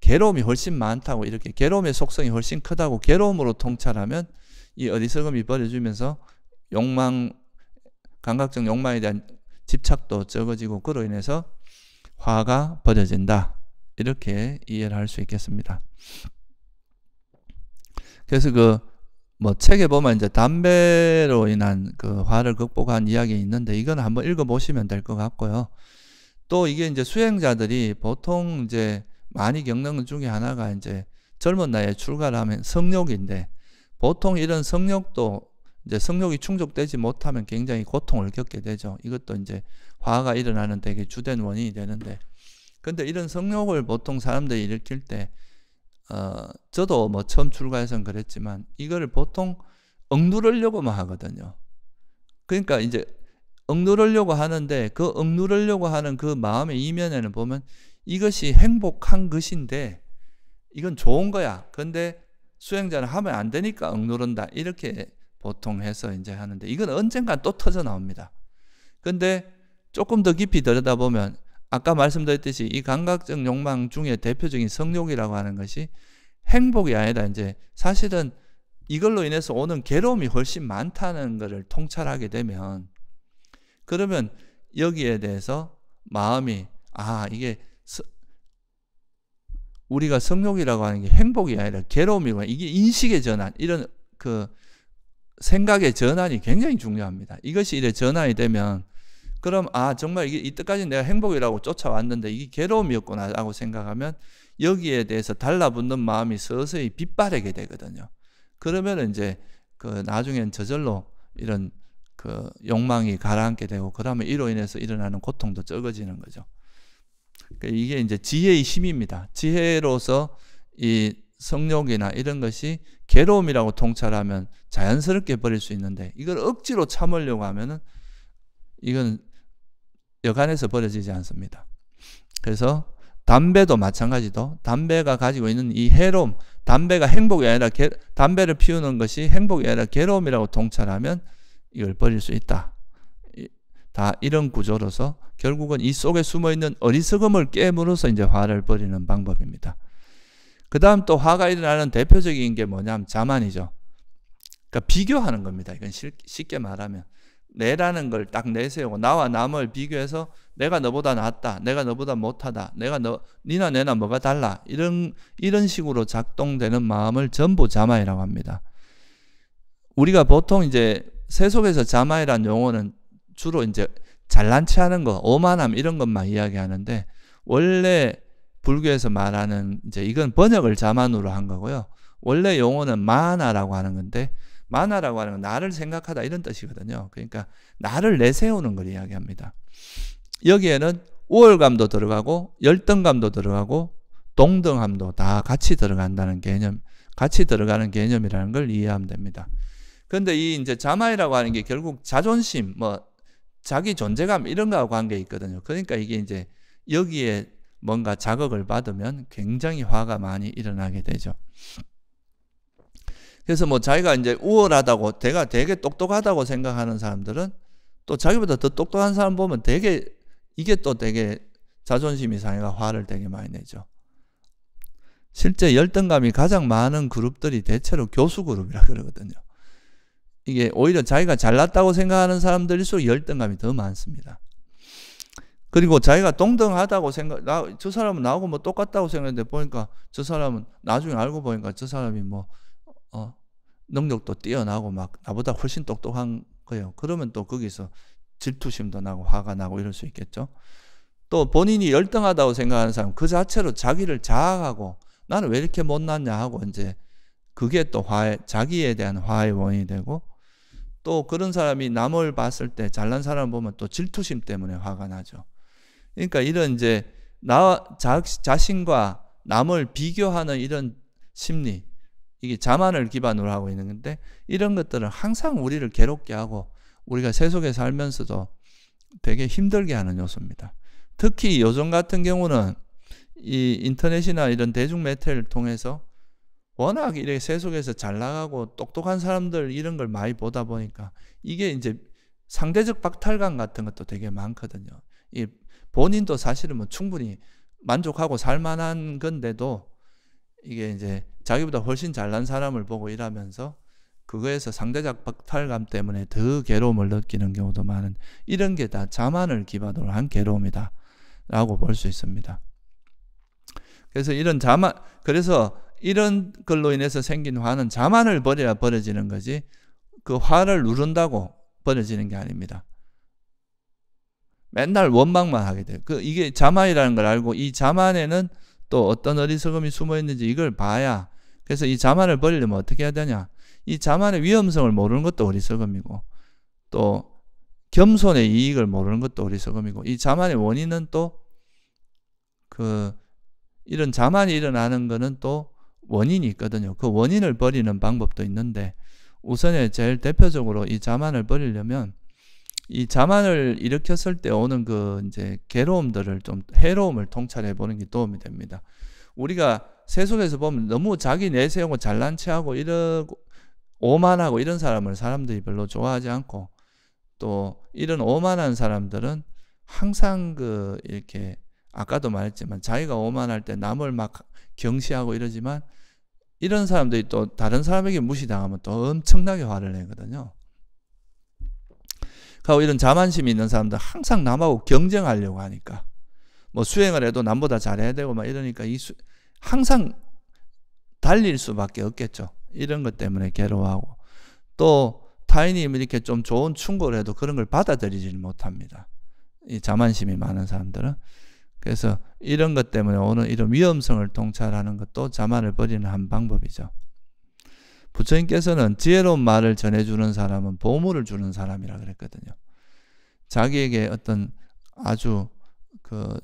괴로움이 훨씬 많다고 이렇게 괴로움의 속성이 훨씬 크다고 괴로움으로 통찰하면 이 어리석음이 버려지면서 욕망 감각적 욕망에 대한 집착도 적어지고 그로 인해서 화가 버려진다. 이렇게 이해를 할 수 있겠습니다. 그래서 그 뭐 책에 보면 이제 담배로 인한 그 화를 극복한 이야기 있는데 이건 한번 읽어 보시면 될 것 같고요. 또 이게 이제 수행자들이 보통 이제 많이 겪는 것 중에 하나가 이제 젊은 나이에 출가를 하면 성욕인데 보통 이런 성욕도 이제 성욕이 충족되지 못하면 굉장히 고통을 겪게 되죠. 이것도 이제 화가 일어나는 되게 주된 원인이 되는데 근데 이런 성욕을 보통 사람들이 일으킬 때 어, 저도 뭐 처음 출가해서 는 그랬지만 이거를 보통 억누르려고만 하거든요. 그러니까 이제 억누르려고 하는데 그 억누르려고 하는 그 마음의 이면에는 보면 이것이 행복한 것인데 이건 좋은 거야. 근데 수행자는 하면 안 되니까 억누른다. 이렇게 보통 해서 이제 하는데 이건 언젠간 또 터져 나옵니다. 근데 조금 더 깊이 들여다보면 아까 말씀드렸듯이 이 감각적 욕망 중에 대표적인 성욕이라고 하는 것이 행복이 아니다. 이제 사실은 이걸로 인해서 오는 괴로움이 훨씬 많다는 것을 통찰하게 되면 그러면 여기에 대해서 마음이 아 이게 서, 우리가 성욕이라고 하는 게 행복이 아니라 괴로움이구 이게 인식의 전환 이런 그 생각의 전환이 굉장히 중요합니다. 이것이 이래 전환이 되면 그럼 아 정말 이게 이때까지 내가 행복이라고 쫓아왔는데 이게 괴로움이었구나라고 생각하면 여기에 대해서 달라붙는 마음이 서서히 빗바래게 되거든요. 그러면 이제 그 나중엔 저절로 이런 그 욕망이 가라앉게 되고 그러면 이로 인해서 일어나는 고통도 적어지는 거죠. 그러니까 이게 이제 지혜의 힘입니다. 지혜로서 이 성욕이나 이런 것이 괴로움이라고 통찰하면 자연스럽게 버릴 수 있는데 이걸 억지로 참으려고 하면은 이건 여간에서 버려지지 않습니다. 그래서 담배도 마찬가지도 담배가 가지고 있는 이 해로움, 담배가 행복이 아니라 게, 담배를 피우는 것이 행복이 아니라 괴로움이라고 통찰하면 이걸 버릴 수 있다. 다 이런 구조로서 결국은 이 속에 숨어 있는 어리석음을 깨물어서 이제 화를 버리는 방법입니다. 그 다음 또 화가 일어나는 대표적인 게 뭐냐면 자만이죠. 그러니까 비교하는 겁니다. 이건 쉽게 말하면 내라는 걸 딱 내세우고 나와 남을 비교해서 내가 너보다 낫다, 내가 너보다 못하다, 내가 너 니나 내나 뭐가 달라 이런 이런 식으로 작동되는 마음을 전부 자마이라고 합니다. 우리가 보통 이제 세속에서 자마이란 용어는 주로 이제 잘난 체하는 거, 오만함 이런 것만 이야기하는데 원래 불교에서 말하는 이제 이건 번역을 자만으로 한 거고요. 원래 용어는 마나라고 하는 건데 만화라고 하는 건 나를 생각하다 이런 뜻이거든요. 그러니까 나를 내세우는 걸 이야기합니다. 여기에는 우월감도 들어가고 열등감도 들어가고 동등함도 다 같이 들어간다는 개념, 같이 들어가는 개념이라는 걸 이해하면 됩니다. 근데 이 이제 자마이라고 하는 게 결국 자존심, 뭐 자기 존재감 이런 거하고 관계 있거든요. 그러니까 이게 이제 여기에 뭔가 자극을 받으면 굉장히 화가 많이 일어나게 되죠. 그래서 뭐 자기가 이제 우월하다고, 내가 되게 똑똑하다고 생각하는 사람들은 또 자기보다 더 똑똑한 사람 보면 되게, 이게 또 되게 자존심이 상해가 화를 되게 많이 내죠. 실제 열등감이 가장 많은 그룹들이 대체로 교수 그룹이라 그러거든요. 이게 오히려 자기가 잘났다고 생각하는 사람들일수록 열등감이 더 많습니다. 그리고 자기가 동등하다고 생각, 나, 저 사람은 나하고 뭐 똑같다고 생각했는데 보니까 저 사람은 나중에 알고 보니까 저 사람이 뭐 어, 능력도 뛰어나고 막 나보다 훨씬 똑똑한 거예요. 그러면 또 거기서 질투심도 나고 화가 나고 이럴 수 있겠죠. 또 본인이 열등하다고 생각하는 사람 그 자체로 자기를 자학하고 나는 왜 이렇게 못났냐 하고 이제 그게 또 화해, 자기에 대한 화의 원인이 되고 또 그런 사람이 남을 봤을 때 잘난 사람 보면 또 질투심 때문에 화가 나죠. 그러니까 이런 이제 나 자, 자신과 남을 비교하는 이런 심리 이게 자만을 기반으로 하고 있는 건데 이런 것들은 항상 우리를 괴롭게 하고 우리가 세속에 살면서도 되게 힘들게 하는 요소입니다. 특히 요즘 같은 경우는 이 인터넷이나 이런 대중 매체를 통해서 워낙 이렇게 세속에서 잘 나가고 똑똑한 사람들 이런 걸 많이 보다 보니까 이게 이제 상대적 박탈감 같은 것도 되게 많거든요. 이 본인도 사실은 뭐 충분히 만족하고 살만한 건데도 이게 이제 자기보다 훨씬 잘난 사람을 보고 일하면서 그거에서 상대적 박탈감 때문에 더 괴로움을 느끼는 경우도 많은 이런 게 다 자만을 기반으로 한 괴로움이다 라고 볼 수 있습니다. 그래서 이런 자만 그래서 이런 걸로 인해서 생긴 화는 자만을 버려야 버려지는 거지 그 화를 누른다고 버려지는 게 아닙니다. 맨날 원망만 하게 돼요. 그 이게 자만이라는 걸 알고 이 자만에는 또 어떤 어리석음이 숨어 있는지 이걸 봐야 그래서 이 자만을 버리려면 어떻게 해야 되냐? 이 자만의 위험성을 모르는 것도 어리석음이고 또 겸손의 이익을 모르는 것도 어리석음이고 이 자만의 원인은 또 그 이런 자만이 일어나는 거는 또 원인이 있거든요. 그 원인을 버리는 방법도 있는데 우선에 제일 대표적으로 이 자만을 버리려면 이 자만을 일으켰을 때 오는 그 이제 괴로움들을 좀 해로움을 통찰해 보는 게 도움이 됩니다. 우리가 세속에서 보면 너무 자기 내세우고 잘난 체하고 이러고 오만하고 이런 사람을 사람들이 별로 좋아하지 않고 또 이런 오만한 사람들은 항상 그 이렇게 아까도 말했지만 자기가 오만할 때 남을 막 경시하고 이러지만 이런 사람들이 또 다른 사람에게 무시당하면 또 엄청나게 화를 내거든요. 하고 이런 자만심이 있는 사람들 항상 남하고 경쟁하려고 하니까 뭐 수행을 해도 남보다 잘해야 되고 막 이러니까 이 수, 항상 달릴 수밖에 없겠죠. 이런 것 때문에 괴로워하고 또 타인이 이렇게 좀 좋은 충고를 해도 그런 걸 받아들이질 못합니다. 이 자만심이 많은 사람들은 그래서 이런 것 때문에 오는 이런 위험성을 통찰하는 것도 자만을 버리는 한 방법이죠. 부처님께서는 지혜로운 말을 전해주는 사람은 보물을 주는 사람이라 그랬거든요. 자기에게 어떤 아주 그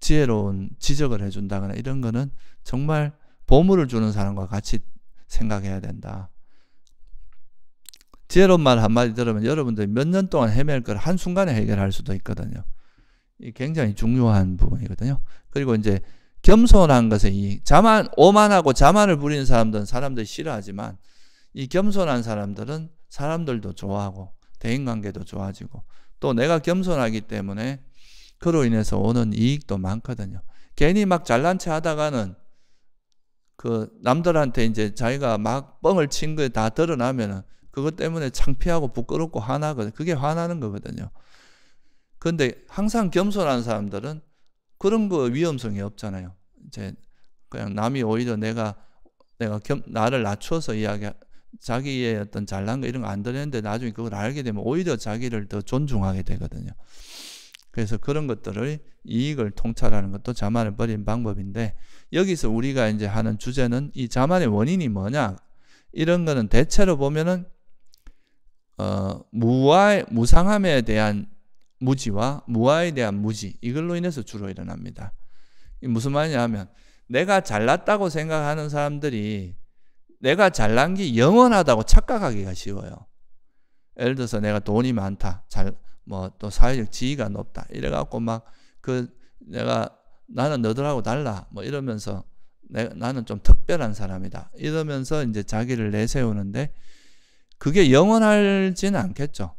지혜로운 지적을 해준다거나 이런 거는 정말 보물을 주는 사람과 같이 생각해야 된다. 지혜로운 말 한마디 들으면 여러분들이 몇 년 동안 헤맬 걸 한순간에 해결할 수도 있거든요. 이 굉장히 중요한 부분이거든요. 그리고 이제 겸손한 것에 이 자만 오만하고 자만을 부리는 사람들은 사람들이 싫어하지만 이 겸손한 사람들은 사람들도 좋아하고 대인관계도 좋아지고 또 내가 겸손하기 때문에 그로 인해서 오는 이익도 많거든요. 괜히 막 잘난 체 하다가는 그 남들한테 이제 자기가 막 뻥을 친거다 드러나면은 그것 때문에 창피하고 부끄럽고 화나거든. 그게 화나는 거거든요. 근데 항상 겸손한 사람들은 그런 거 위험성이 없잖아요. 이제 그냥 남이 오히려 내가 내가 겸, 나를 낮춰서 이야기 자기의 어떤 잘난 거 이런 거 안 드렸는데 나중에 그걸 알게 되면 오히려 자기를 더 존중하게 되거든요. 그래서 그런 것들을 이익을 통찰하는 것도 자만을 버리 방법인데 여기서 우리가 이제 하는 주제는 이 자만의 원인이 뭐냐 이런 거는 대체로 보면은 어, 무의 무상함에 대한 무지와 무아에 대한 무지 이걸로 인해서 주로 일어납니다. 무슨 말이냐 하면 내가 잘났다고 생각하는 사람들이 내가 잘난 게 영원하다고 착각하기가 쉬워요. 예를 들어서 내가 돈이 많다. 잘, 뭐, 또 사회적 지위가 높다. 이래갖고 막, 그, 내가, 나는 너들하고 달라. 뭐 이러면서, 내, 나는 좀 특별한 사람이다. 이러면서 이제 자기를 내세우는데, 그게 영원하지 않겠죠.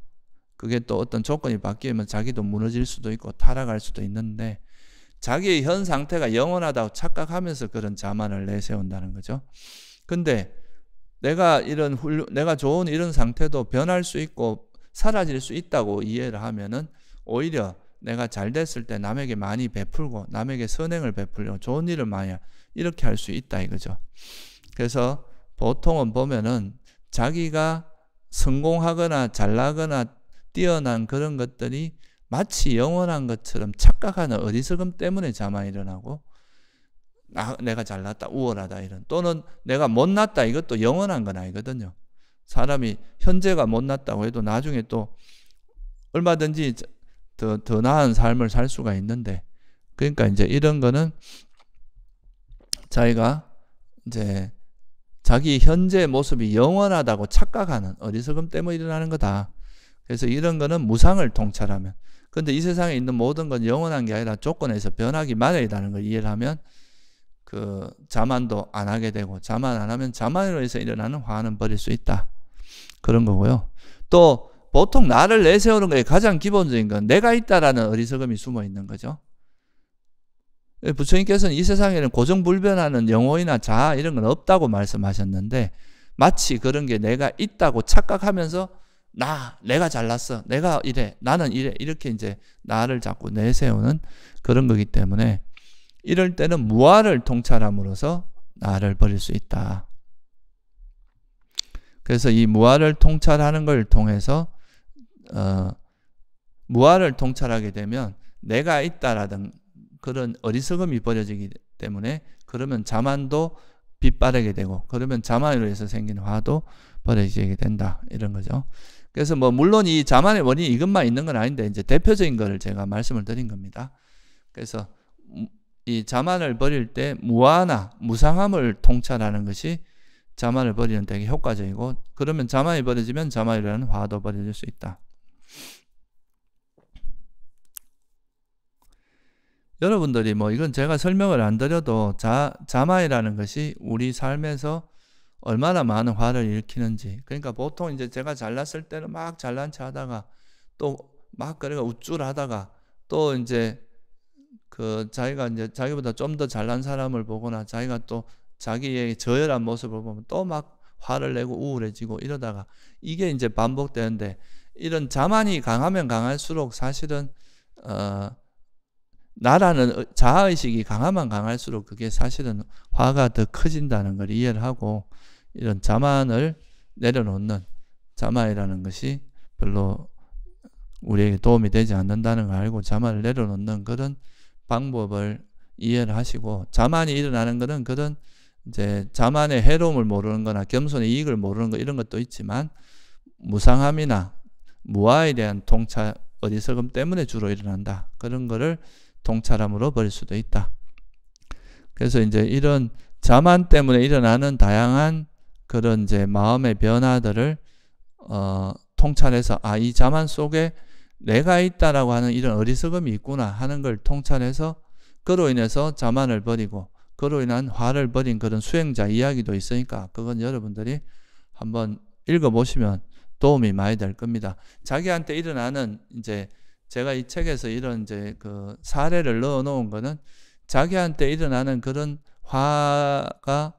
그게 또 어떤 조건이 바뀌면 자기도 무너질 수도 있고 타락할 수도 있는데, 자기의 현 상태가 영원하다고 착각하면서 그런 자만을 내세운다는 거죠. 근데 내가 이런 훌륭 내가 좋은 이런 상태도 변할 수 있고 사라질 수 있다고 이해를 하면은 오히려 내가 잘 됐을 때 남에게 많이 베풀고 남에게 선행을 베풀려 좋은 일을 많이 이렇게 할 수 있다 이거죠. 그래서 보통은 보면은 자기가 성공하거나 잘나거나 뛰어난 그런 것들이 마치 영원한 것처럼 착각하는 어리석음 때문에 자만 일어나고 아, 내가 잘났다, 우월하다 이런 또는 내가 못났다 이것도 영원한 건 아니거든요. 사람이 현재가 못났다고 해도 나중에 또 얼마든지 더, 더 나은 삶을 살 수가 있는데 그러니까 이제 이런 거는 자기가 이제 자기 현재 모습이 영원하다고 착각하는 어리석음 때문에 일어나는 거다. 그래서 이런 거는 무상을 통찰하면 근데 이 세상에 있는 모든 건 영원한 게 아니라 조건에서 변하기 마련이라는 걸 이해를 하면 그 자만도 안 하게 되고 자만 안 하면 자만으로 해서 일어나는 화는 버릴 수 있다. 그런 거고요. 또 보통 나를 내세우는 게 가장 기본적인 건 내가 있다라는 어리석음이 숨어 있는 거죠. 예, 부처님께서는 이 세상에는 고정불변하는 영혼이나 자아 이런 건 없다고 말씀하셨는데 마치 그런 게 내가 있다고 착각하면서 나 내가 잘났어 내가 이래 나는 이래 이렇게 이제 나를 자꾸 내세우는 그런 거기 때문에 이럴 때는 무아를 통찰함으로써 나를 버릴 수 있다. 그래서 이 무아를 통찰하는 걸 통해서 어, 무아를 통찰하게 되면 내가 있다라든 그런 어리석음이 버려지기 때문에 그러면 자만도 빛바르게 되고 그러면 자만으로 해서 생긴 화도 버려지게 된다 이런 거죠. 그래서 뭐 물론 이 자만의 원인이 것만 있는 건 아닌데 이제 대표적인 거를 제가 말씀을 드린 겁니다. 그래서 이 자만을 버릴 때 무아나 무상함을 통찰하는 것이 자만을 버리는 되게 효과적이고 그러면 자만이 버려지면 자만이라는 화도 버려질 수 있다. 여러분들이 뭐 이건 제가 설명을 안 드려도 자, 자마이라는 것이 우리 삶에서 얼마나 많은 화를 일으키는지 그러니까 보통 이제 제가 잘났을 때는 막 잘난 체 하다가 또 막 그래가 우쭐하다가 또 이제 그 자기가 이제 자기보다 좀 더 잘난 사람을 보거나 자기가 또 자기의 저열한 모습을 보면 또 막 화를 내고 우울해지고 이러다가 이게 이제 반복되는데 이런 자만이 강하면 강할수록 사실은 어 나라는 자아의식이 강하면 강할수록 그게 사실은 화가 더 커진다는 걸 이해를 하고 이런 자만을 내려놓는 자만이라는 것이 별로 우리에게 도움이 되지 않는다는 걸 알고 자만을 내려놓는 그런 방법을 이해를 하시고 자만이 일어나는 것은 그런 이제 자만의 해로움을 모르는 거나 겸손의 이익을 모르는 거 이런 것도 있지만 무상함이나 무아에 대한 통찰 어리석음 때문에 주로 일어난다. 그런 거를 통찰함으로 버릴 수도 있다. 그래서 이제 이런 자만 때문에 일어나는 다양한 그런 이제 마음의 변화들을 어, 통찰해서 아 이 자만 속에 내가 있다라고 하는 이런 어리석음이 있구나 하는 걸 통찰해서 그로 인해서 자만을 버리고 그로 인한 화를 버린 그런 수행자 이야기도 있으니까 그건 여러분들이 한번 읽어보시면 도움이 많이 될 겁니다. 자기한테 일어나는 이제 제가 이 책에서 이런 이제 그 사례를 넣어 놓은 거는 자기한테 일어나는 그런 화가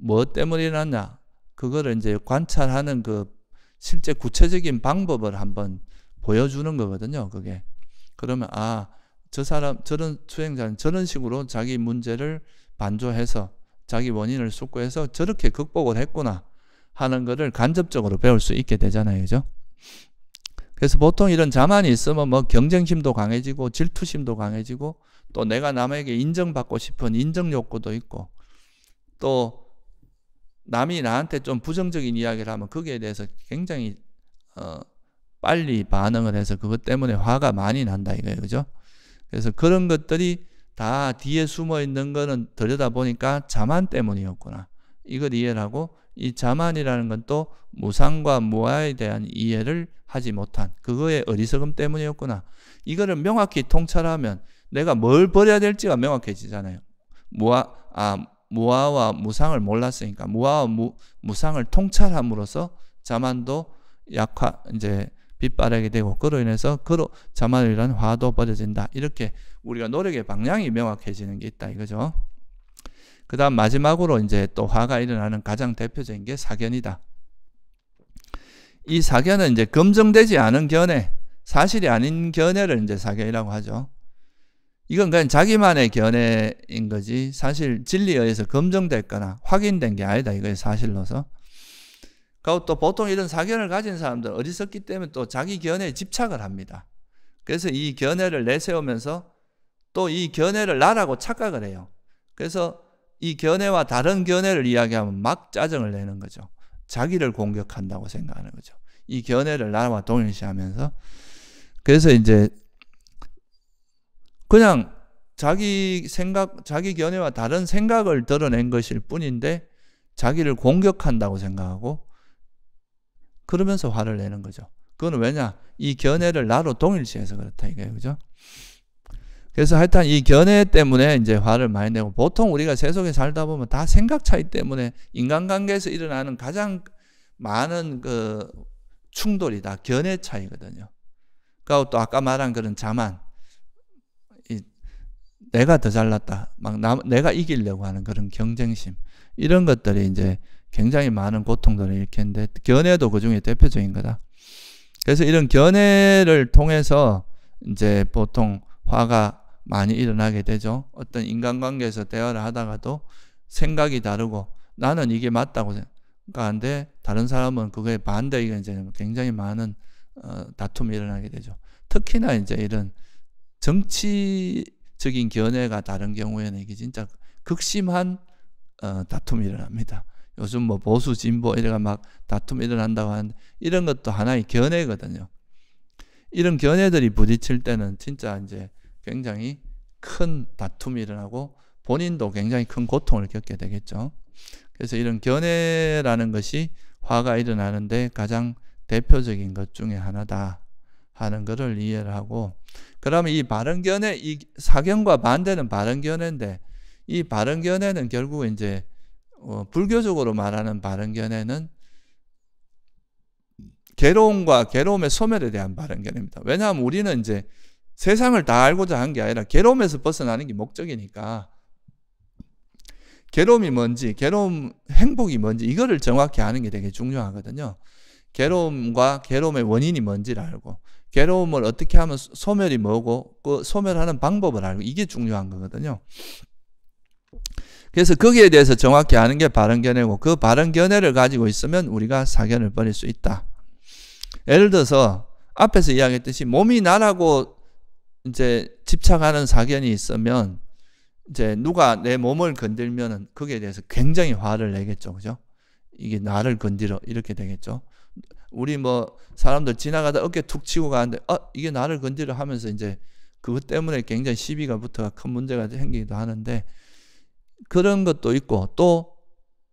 뭐 때문에 일어났냐 그거를 이제 관찰하는 그 실제 구체적인 방법을 한번 보여주는 거거든요. 그게. 그러면 아, 저 사람 저런 수행자는 저런 식으로 자기 문제를 반조해서 자기 원인을 숙고해서 저렇게 극복을 했구나 하는 거를 간접적으로 배울 수 있게 되잖아요. 그죠? 그래서 보통 이런 자만이 있으면 뭐 경쟁심도 강해지고 질투심도 강해지고 또 내가 남에게 인정받고 싶은 인정 욕구도 있고 또 남이 나한테 좀 부정적인 이야기를 하면 거기에 대해서 굉장히 어, 빨리 반응을 해서 그것 때문에 화가 많이 난다 이거예요. 그죠? 그래서 그런 것들이 다 뒤에 숨어 있는 거는 들여다보니까 자만 때문이었구나. 이걸 이해를 하고 이 자만이라는 건 또 무상과 무아에 대한 이해를 하지 못한 그거의 어리석음 때문이었구나. 이거를 명확히 통찰하면 내가 뭘 버려야 될지가 명확해지잖아요. 무아 아 무아와 무상을 몰랐으니까 무아와 무, 무상을 통찰함으로써 자만도 약화 이제 빛바라게 되고 그로 인해서 그로 자만을 위한 화도 버려진다. 이렇게 우리가 노력의 방향이 명확해지는 게 있다 이거죠. 그 다음 마지막으로 이제 또 화가 일어나는 가장 대표적인 게 사견이다. 이 사견은 이제 검증되지 않은 견해, 사실이 아닌 견해를 이제 사견이라고 하죠. 이건 그냥 자기만의 견해인 거지 사실 진리에 의해서 검증됐거나 확인된 게 아니다 이거 사실로서 그리고 또 보통 이런 사견을 가진 사람들 어리석기 때문에 또 자기 견해에 집착을 합니다. 그래서 이 견해를 내세우면서 또 이 견해를 나라고 착각을 해요. 그래서 이 견해와 다른 견해를 이야기하면 막 짜증을 내는 거죠. 자기를 공격한다고 생각하는 거죠. 이 견해를 나와 동일시하면서 그래서 이제 그냥 자기 생각, 자기 견해와 다른 생각을 드러낸 것일 뿐인데 자기를 공격한다고 생각하고 그러면서 화를 내는 거죠. 그건 왜냐? 이 견해를 나로 동일시해서 그렇다 이거예요. 그죠? 그래서 하여튼 이 견해 때문에 이제 화를 많이 내고 보통 우리가 세속에 살다 보면 다 생각 차이 때문에 인간관계에서 일어나는 가장 많은 그 충돌이 다 견해 차이거든요. 그러니까 또 아까 말한 그런 자만 내가 더 잘났다. 막 남, 내가 이기려고 하는 그런 경쟁심. 이런 것들이 이제 굉장히 많은 고통들을 일으켰는데 견해도 그 중에 대표적인 거다. 그래서 이런 견해를 통해서 이제 보통 화가 많이 일어나게 되죠. 어떤 인간관계에서 대화를 하다가도 생각이 다르고 나는 이게 맞다고 생각하는데 다른 사람은 그거에 반대 의견이 이제 굉장히 많은 어, 다툼이 일어나게 되죠. 특히나 이제 이런 정치적인 견해가 다른 경우에는 이게 진짜 극심한 어, 다툼이 일어납니다. 요즘 뭐 보수 진보 이래가 막 다툼 일어난다고 하는데 이런 것도 하나의 견해거든요. 이런 견해들이 부딪힐 때는 진짜 이제 굉장히 큰 다툼이 일어나고 본인도 굉장히 큰 고통을 겪게 되겠죠. 그래서 이런 견해라는 것이 화가 일어나는데 가장 대표적인 것 중에 하나다 하는 것을 이해를 하고 그러면 이 바른 견해 이 사견과 반대는 바른 견해인데 이 바른 견해는 결국 이제 어, 불교적으로 말하는 바른견해는 괴로움과 괴로움의 소멸에 대한 바른견입니다. 왜냐하면 우리는 이제 세상을 다 알고자 한 게 아니라 괴로움에서 벗어나는 게 목적이니까 괴로움이 뭔지, 괴로움 행복이 뭔지 이거를 정확히 아는 게 되게 중요하거든요. 괴로움과 괴로움의 원인이 뭔지를 알고 괴로움을 어떻게 하면 소멸이 뭐고 그 소멸하는 방법을 알고 이게 중요한 거거든요. 그래서 거기에 대해서 정확히 아는 게 바른 견해고 그 바른 견해를 가지고 있으면 우리가 사견을 버릴 수 있다. 예를 들어서 앞에서 이야기했듯이 몸이 나라고 이제 집착하는 사견이 있으면 이제 누가 내 몸을 건들면은 거기에 대해서 굉장히 화를 내겠죠. 그죠? 이게 나를 건드려 이렇게 되겠죠. 우리 뭐 사람들 지나가다 어깨 툭 치고 가는데 어 이게 나를 건드려 하면서 이제 그것 때문에 굉장히 시비가 붙어가 큰 문제가 생기기도 하는데 그런 것도 있고 또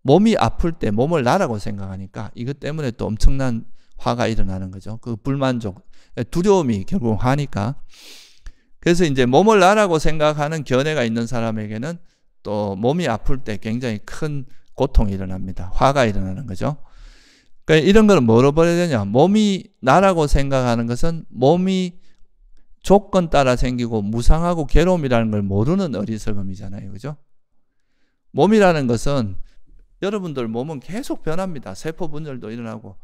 몸이 아플 때 몸을 나라고 생각하니까 이것 때문에 또 엄청난 화가 일어나는 거죠. 그 불만족, 예, 두려움이 결국 화니까. 그래서 이제 몸을 나라고 생각하는 견해가 있는 사람에게는 또 몸이 아플 때 굉장히 큰 고통이 일어납니다. 화가 일어나는 거죠. 그러니까 이런 거는 뭐로 버려야 되냐? 몸이 나라고 생각하는 것은 몸이 조건 따라 생기고 무상하고 괴로움이라는 걸 모르는 어리석음이잖아요. 그죠? 몸이라는 것은 여러분들 몸은 계속 변합니다. 세포 분열도 일어나고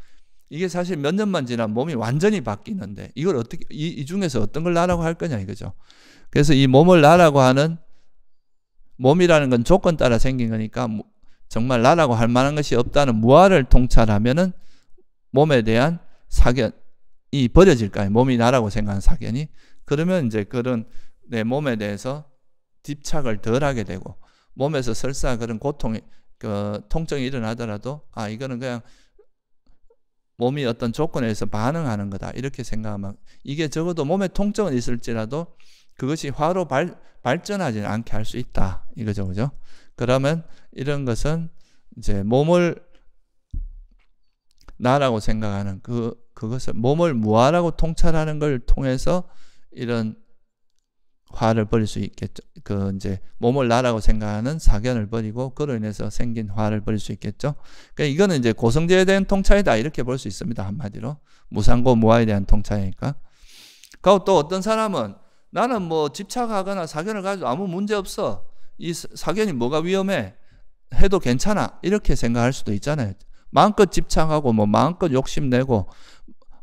이게 사실 몇 년만 지나면 몸이 완전히 바뀌는데 이걸 어떻게 이, 이 중에서 어떤 걸 나라고 할 거냐 이거죠. 그래서 이 몸을 나라고 하는 몸이라는 건 조건 따라 생긴 거니까 뭐 정말 나라고 할 만한 것이 없다는 무아를 통찰하면은 몸에 대한 사견이 버려질 거예요 몸이 나라고 생각하는 사견이 그러면 이제 그런 내 몸에 대해서 집착을 덜하게 되고 몸에서 설사 그런 고통, 이그 통증이 일어나더라도 아 이거는 그냥 몸이 어떤 조건에서 반응하는 거다 이렇게 생각하면 이게 적어도 몸에 통증은 있을지라도 그것이 화로 발, 발전하지 는 않게 할 수 있다 이거죠, 그죠? 그러면 이런 것은 이제 몸을 나라고 생각하는 그 그것을 몸을 무아라고 통찰하는 걸 통해서 이런 화를 버릴 수 있겠죠. 그 이제 몸을 나라고 생각하는 사견을 버리고 그로 인해서 생긴 화를 버릴 수 있겠죠. 그러니까 이거는 이제 고성제에 대한 통찰이다 이렇게 볼 수 있습니다 한마디로 무상고 무아에 대한 통찰이니까. 그리고 또 어떤 사람은 나는 뭐 집착하거나 사견을 가지고 아무 문제 없어 이 사견이 뭐가 위험해 해도 괜찮아 이렇게 생각할 수도 있잖아요. 마음껏 집착하고 뭐 마음껏 욕심 내고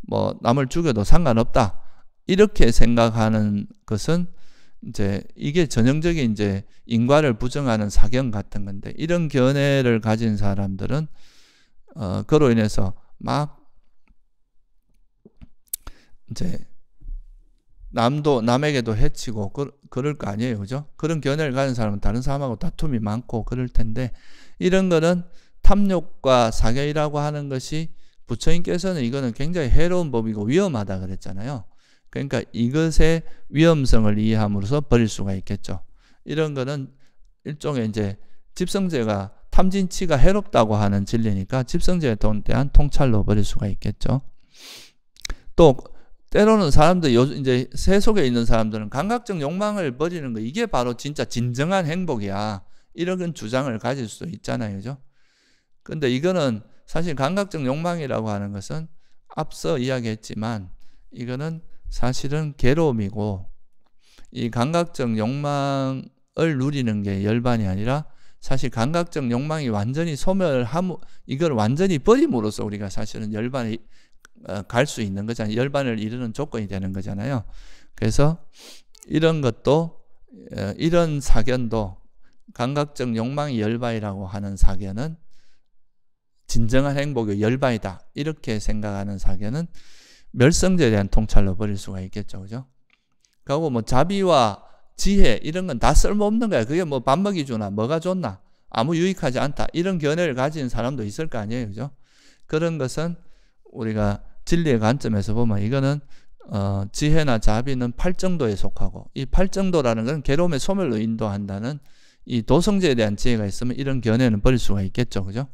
뭐 남을 죽여도 상관없다 이렇게 생각하는 것은 이제 이게 전형적인 이제 인과를 부정하는 사견 같은 건데 이런 견해를 가진 사람들은 어 그로 인해서 막 이제 남도 남에게도 해치고 그, 럴거 아니에요. 그죠? 그런 견해를 가진 사람은 다른 사람하고 다툼이 많고 그럴 텐데 이런 거는 탐욕과 사견이라고 하는 것이 부처님께서는 이거는 굉장히 해로운 법이고 위험하다 그랬잖아요. 그러니까 이것의 위험성을 이해함으로써 버릴 수가 있겠죠. 이런 거는 일종의 이제 집성제가 탐진치가 해롭다고 하는 진리니까 집성제에 대한 통찰로 버릴 수가 있겠죠. 또 때로는 사람들 요 이제 세속에 있는 사람들은 감각적 욕망을 버리는 거 이게 바로 진짜 진정한 행복이야. 이런 주장을 가질 수도 있잖아요. 그죠? 근데 이거는 사실 감각적 욕망이라고 하는 것은 앞서 이야기했지만 이거는 사실은 괴로움이고 이 감각적 욕망을 누리는 게 열반이 아니라 사실 감각적 욕망이 완전히 소멸함 이걸 완전히 버림으로써 우리가 사실은 열반에 어, 갈수 있는 거잖아요. 열반을 이루는 조건이 되는 거잖아요. 그래서 이런 것도 어, 이런 사견도 감각적 욕망이 열반이라고 하는 사견은 진정한 행복의 열반이다. 이렇게 생각하는 사견은 멸성제에 대한 통찰로 버릴 수가 있겠죠. 그죠? 그리고 뭐 자비와 지혜 이런 건 다 쓸모없는 거야. 그게 뭐 밥 먹이 주나 뭐가 좋나 아무 유익하지 않다. 이런 견해를 가진 사람도 있을 거 아니에요. 그죠? 그런 것은 우리가 진리의 관점에서 보면 이거는 어, 지혜나 자비는 팔정도에 속하고 이 팔정도라는 건 괴로움의 소멸로 인도한다는 이 도성제에 대한 지혜가 있으면 이런 견해는 버릴 수가 있겠죠. 그죠?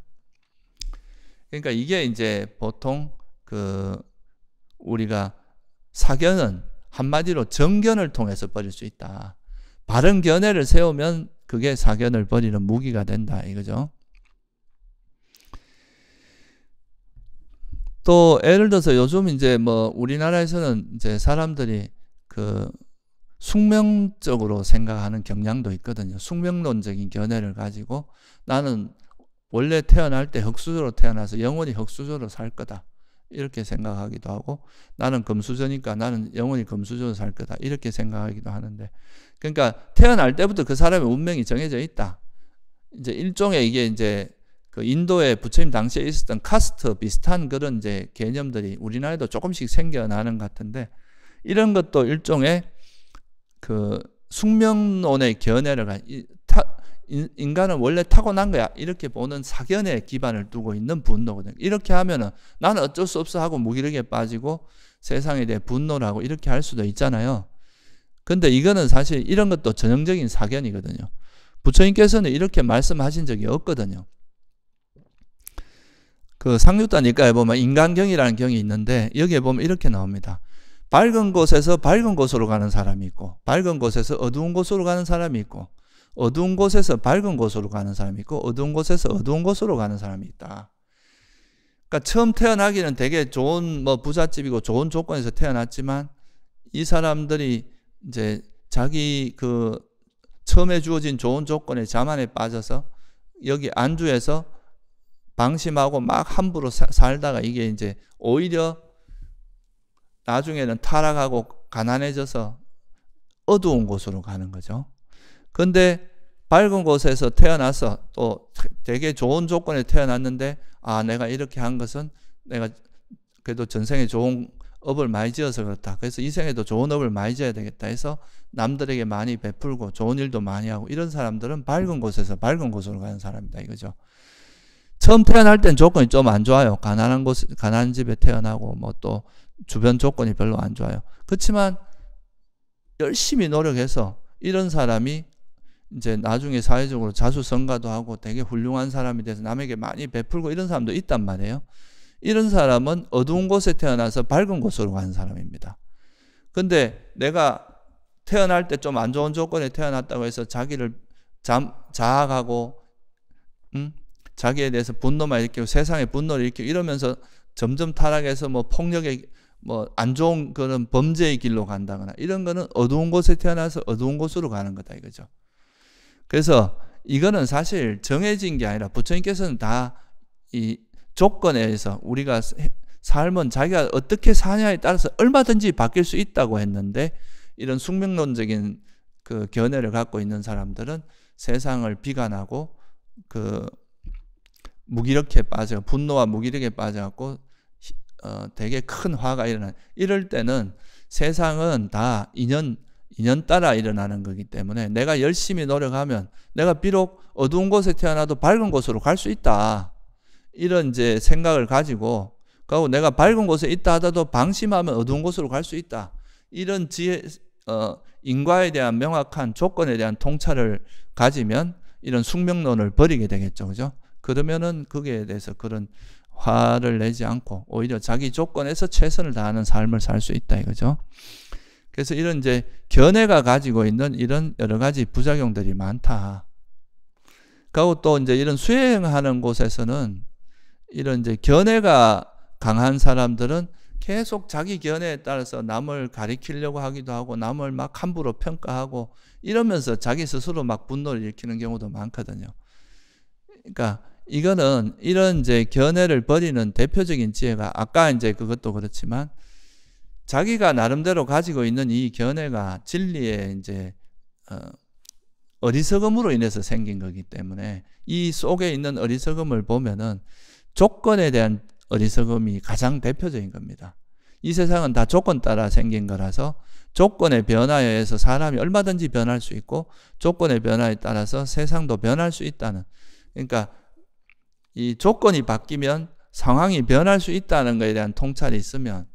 그러니까 이게 이제 보통 그 우리가 사견은 한마디로 정견을 통해서 버릴 수 있다. 바른 견해를 세우면 그게 사견을 버리는 무기가 된다 이거죠. 또 예를 들어서 요즘 이제 뭐 우리나라에서는 이제 사람들이 그 숙명적으로 생각하는 경향도 있거든요. 숙명론적인 견해를 가지고 나는 원래 태어날 때 흙수저로 태어나서 영원히 흙수저로 살 거다. 이렇게 생각하기도 하고 나는 금수저니까 나는 영원히 금수저로 살 거다 이렇게 생각하기도 하는데 그러니까 태어날 때부터 그 사람의 운명이 정해져 있다. 이제 일종의 이게 이제 그 인도의 부처님 당시에 있었던 카스트 비슷한 그런 이제 개념들이 우리나라에도 조금씩 생겨나는 것 같은데 이런 것도 일종의 그 숙명론의 견해를 인간은 원래 타고난 거야. 이렇게 보는 사견에 기반을 두고 있는 분노거든요. 이렇게 하면은 나는 어쩔 수 없어 하고 무기력에 빠지고 세상에 대해 분노라고 이렇게 할 수도 있잖아요. 근데 이거는 사실 이런 것도 전형적인 사견이거든요. 부처님께서는 이렇게 말씀하신 적이 없거든요. 그상륙단일까에 보면 인간경이라는 경이 있는데 여기에 보면 이렇게 나옵니다. 밝은 곳에서 밝은 곳으로 가는 사람이 있고 밝은 곳에서 어두운 곳으로 가는 사람이 있고 어두운 곳에서 밝은 곳으로 가는 사람이 있고 어두운 곳에서 어두운 곳으로 가는 사람이 있다. 그러니까 처음 태어나기는 되게 좋은 뭐 부잣집이고 좋은 조건에서 태어났지만 이 사람들이 이제 자기 그 처음에 주어진 좋은 조건에 자만에 빠져서 여기 안주에서 방심하고 막 함부로 사, 살다가 이게 이제 오히려 나중에는 타락하고 가난해져서 어두운 곳으로 가는 거죠. 근데 밝은 곳에서 태어나서 또 되게 좋은 조건에 태어났는데 아 내가 이렇게 한 것은 내가 그래도 전생에 좋은 업을 많이 지어서 그렇다. 그래서 이 생에도 좋은 업을 많이 지어야 되겠다 해서 남들에게 많이 베풀고 좋은 일도 많이 하고 이런 사람들은 밝은 곳에서 밝은 곳으로 가는 사람이다 이거죠. 처음 태어날 땐 조건이 좀 안 좋아요. 가난한 곳, 가난한 집에 태어나고 뭐 또 주변 조건이 별로 안 좋아요. 그렇지만 열심히 노력해서 이런 사람이 이제 나중에 사회적으로 자수성가도 하고 되게 훌륭한 사람이 돼서 남에게 많이 베풀고 이런 사람도 있단 말이에요. 이런 사람은 어두운 곳에 태어나서 밝은 곳으로 가는 사람입니다. 근데 내가 태어날 때 좀 안 좋은 조건에 태어났다고 해서 자기를 잠, 자학하고, 응? 음? 자기에 대해서 분노만 일으키고 세상에 분노를 일으키고 이러면서 점점 타락해서 뭐폭력에뭐 안 좋은 그런 범죄의 길로 간다거나 이런 거는 어두운 곳에 태어나서 어두운 곳으로 가는 거다 이거죠. 그래서 이거는 사실 정해진 게 아니라 부처님께서는 다 이 조건에 의해서 우리가 삶은 자기가 어떻게 사냐에 따라서 얼마든지 바뀔 수 있다고 했는데 이런 숙명론적인 그 견해를 갖고 있는 사람들은 세상을 비관하고 그무기력해 빠져 분노와 무기력에 빠져갖고 어, 되게 큰 화가 일어나. 이럴 때는 세상은 다 인연 인연따라 일어나는 거기 때문에 내가 열심히 노력하면 내가 비록 어두운 곳에 태어나도 밝은 곳으로 갈 수 있다. 이런 이제 생각을 가지고 그리고 내가 밝은 곳에 있다 하더라도 방심하면 어두운 곳으로 갈 수 있다. 이런 지혜, 어, 인과에 대한 명확한 조건에 대한 통찰을 가지면 이런 숙명론을 버리게 되겠죠. 그죠? 그러면은 거기에 대해서 그런 화를 내지 않고 오히려 자기 조건에서 최선을 다하는 삶을 살 수 있다 이거죠. 그래서 이런 이제 견해가 가지고 있는 이런 여러 가지 부작용들이 많다. 그리고 또 이제 이런 수행하는 곳에서는 이런 이제 견해가 강한 사람들은 계속 자기 견해에 따라서 남을 가리키려고 하기도 하고 남을 막 함부로 평가하고 이러면서 자기 스스로 막 분노를 일으키는 경우도 많거든요. 그러니까 이거는 이런 이제 견해를 버리는 대표적인 지혜가 아까 이제 그것도 그렇지만 자기가 나름대로 가지고 있는 이 견해가 진리의 이제 어, 어리석음으로 인해서 생긴 거기 때문에 이 속에 있는 어리석음을 보면은 조건에 대한 어리석음이 가장 대표적인 겁니다. 이 세상은 다 조건 따라 생긴 거라서 조건의 변화에 의해서 사람이 얼마든지 변할 수 있고 조건의 변화에 따라서 세상도 변할 수 있다는 그러니까 이 조건이 바뀌면 상황이 변할 수 있다는 것에 대한 통찰이 있으면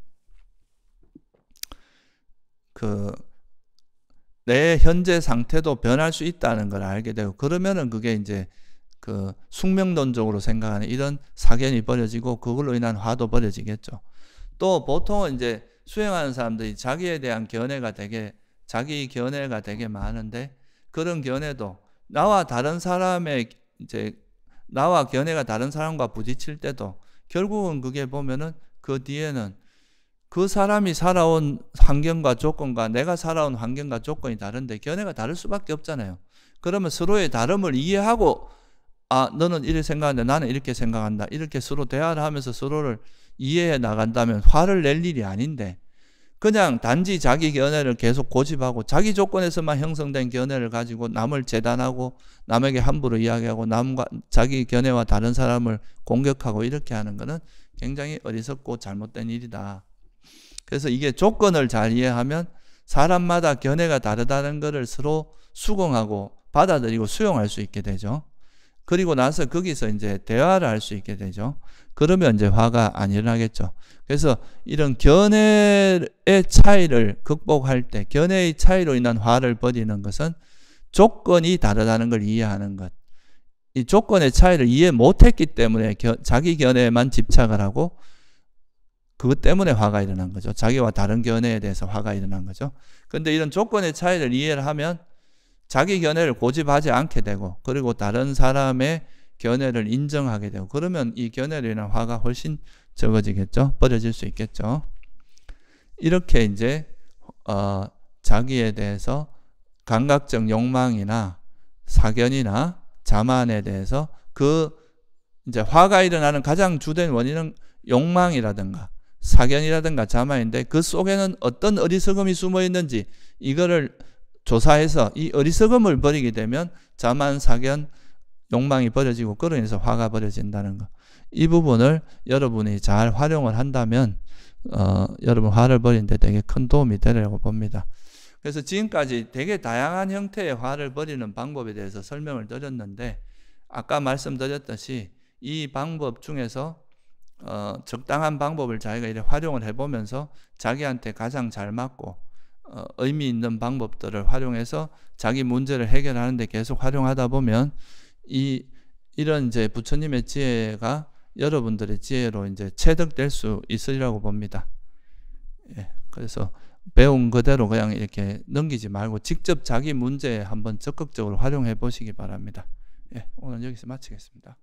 그내 현재 상태도 변할 수 있다는 걸 알게 되고 그러면은 그게 이제 그 숙명론적으로 생각하는 이런 사견이 벌어지고 그걸로 인한 화도 벌어지겠죠또 보통은 이제 수행하는 사람들이 자기에 대한 견해가 되게 자기 견해가 되게 많은데 그런 견해도 나와 다른 사람의 이제 나와 견해가 다른 사람과 부딪힐 때도 결국은 그게 보면은 그 뒤에는 그 사람이 살아온 환경과 조건과 내가 살아온 환경과 조건이 다른데 견해가 다를 수밖에 없잖아요. 그러면 서로의 다름을 이해하고 아 너는 이렇게 생각하는데 나는 이렇게 생각한다. 이렇게 서로 대화를 하면서 서로를 이해해 나간다면 화를 낼 일이 아닌데 그냥 단지 자기 견해를 계속 고집하고 자기 조건에서만 형성된 견해를 가지고 남을 재단하고 남에게 함부로 이야기하고 남과 자기 견해와 다른 사람을 공격하고 이렇게 하는 것은 굉장히 어리석고 잘못된 일이다. 그래서 이게 조건을 잘 이해하면 사람마다 견해가 다르다는 것을 서로 수긍하고 받아들이고 수용할 수 있게 되죠. 그리고 나서 거기서 이제 대화를 할 수 있게 되죠. 그러면 이제 화가 안 일어나겠죠. 그래서 이런 견해의 차이를 극복할 때, 견해의 차이로 인한 화를 버리는 것은 조건이 다르다는 걸 이해하는 것. 이 조건의 차이를 이해 못했기 때문에 겨, 자기 견해에만 집착을 하고 그것 때문에 화가 일어난 거죠. 자기와 다른 견해에 대해서 화가 일어난 거죠. 근데 이런 조건의 차이를 이해를 하면 자기 견해를 고집하지 않게 되고 그리고 다른 사람의 견해를 인정하게 되고 그러면 이 견해로 인한 화가 훨씬 적어지겠죠. 버려질 수 있겠죠. 이렇게 이제 어, 자기에 대해서 감각적 욕망이나 사견이나 자만에 대해서 그 이제 화가 일어나는 가장 주된 원인은 욕망이라든가 사견이라든가 자만인데 그 속에는 어떤 어리석음이 숨어 있는지 이거를 조사해서 이 어리석음을 버리게 되면 자만, 사견, 욕망이 버려지고 그러면서 화가 버려진다는 거. 이 부분을 여러분이 잘 활용을 한다면 어, 여러분 화를 버리는데 되게 큰 도움이 되려고 봅니다. 그래서 지금까지 되게 다양한 형태의 화를 버리는 방법에 대해서 설명을 드렸는데 아까 말씀드렸듯이 이 방법 중에서 어, 적당한 방법을 자기가 이렇게 활용을 해보면서 자기한테 가장 잘 맞고 어, 의미 있는 방법들을 활용해서 자기 문제를 해결하는데 계속 활용하다 보면 이 이런 이제 부처님의 지혜가 여러분들의 지혜로 이제 체득될 수 있으리라고 봅니다. 예, 그래서 배운 그대로 그냥 이렇게 넘기지 말고 직접 자기 문제에 한번 적극적으로 활용해 보시기 바랍니다. 예, 오늘 여기서 마치겠습니다.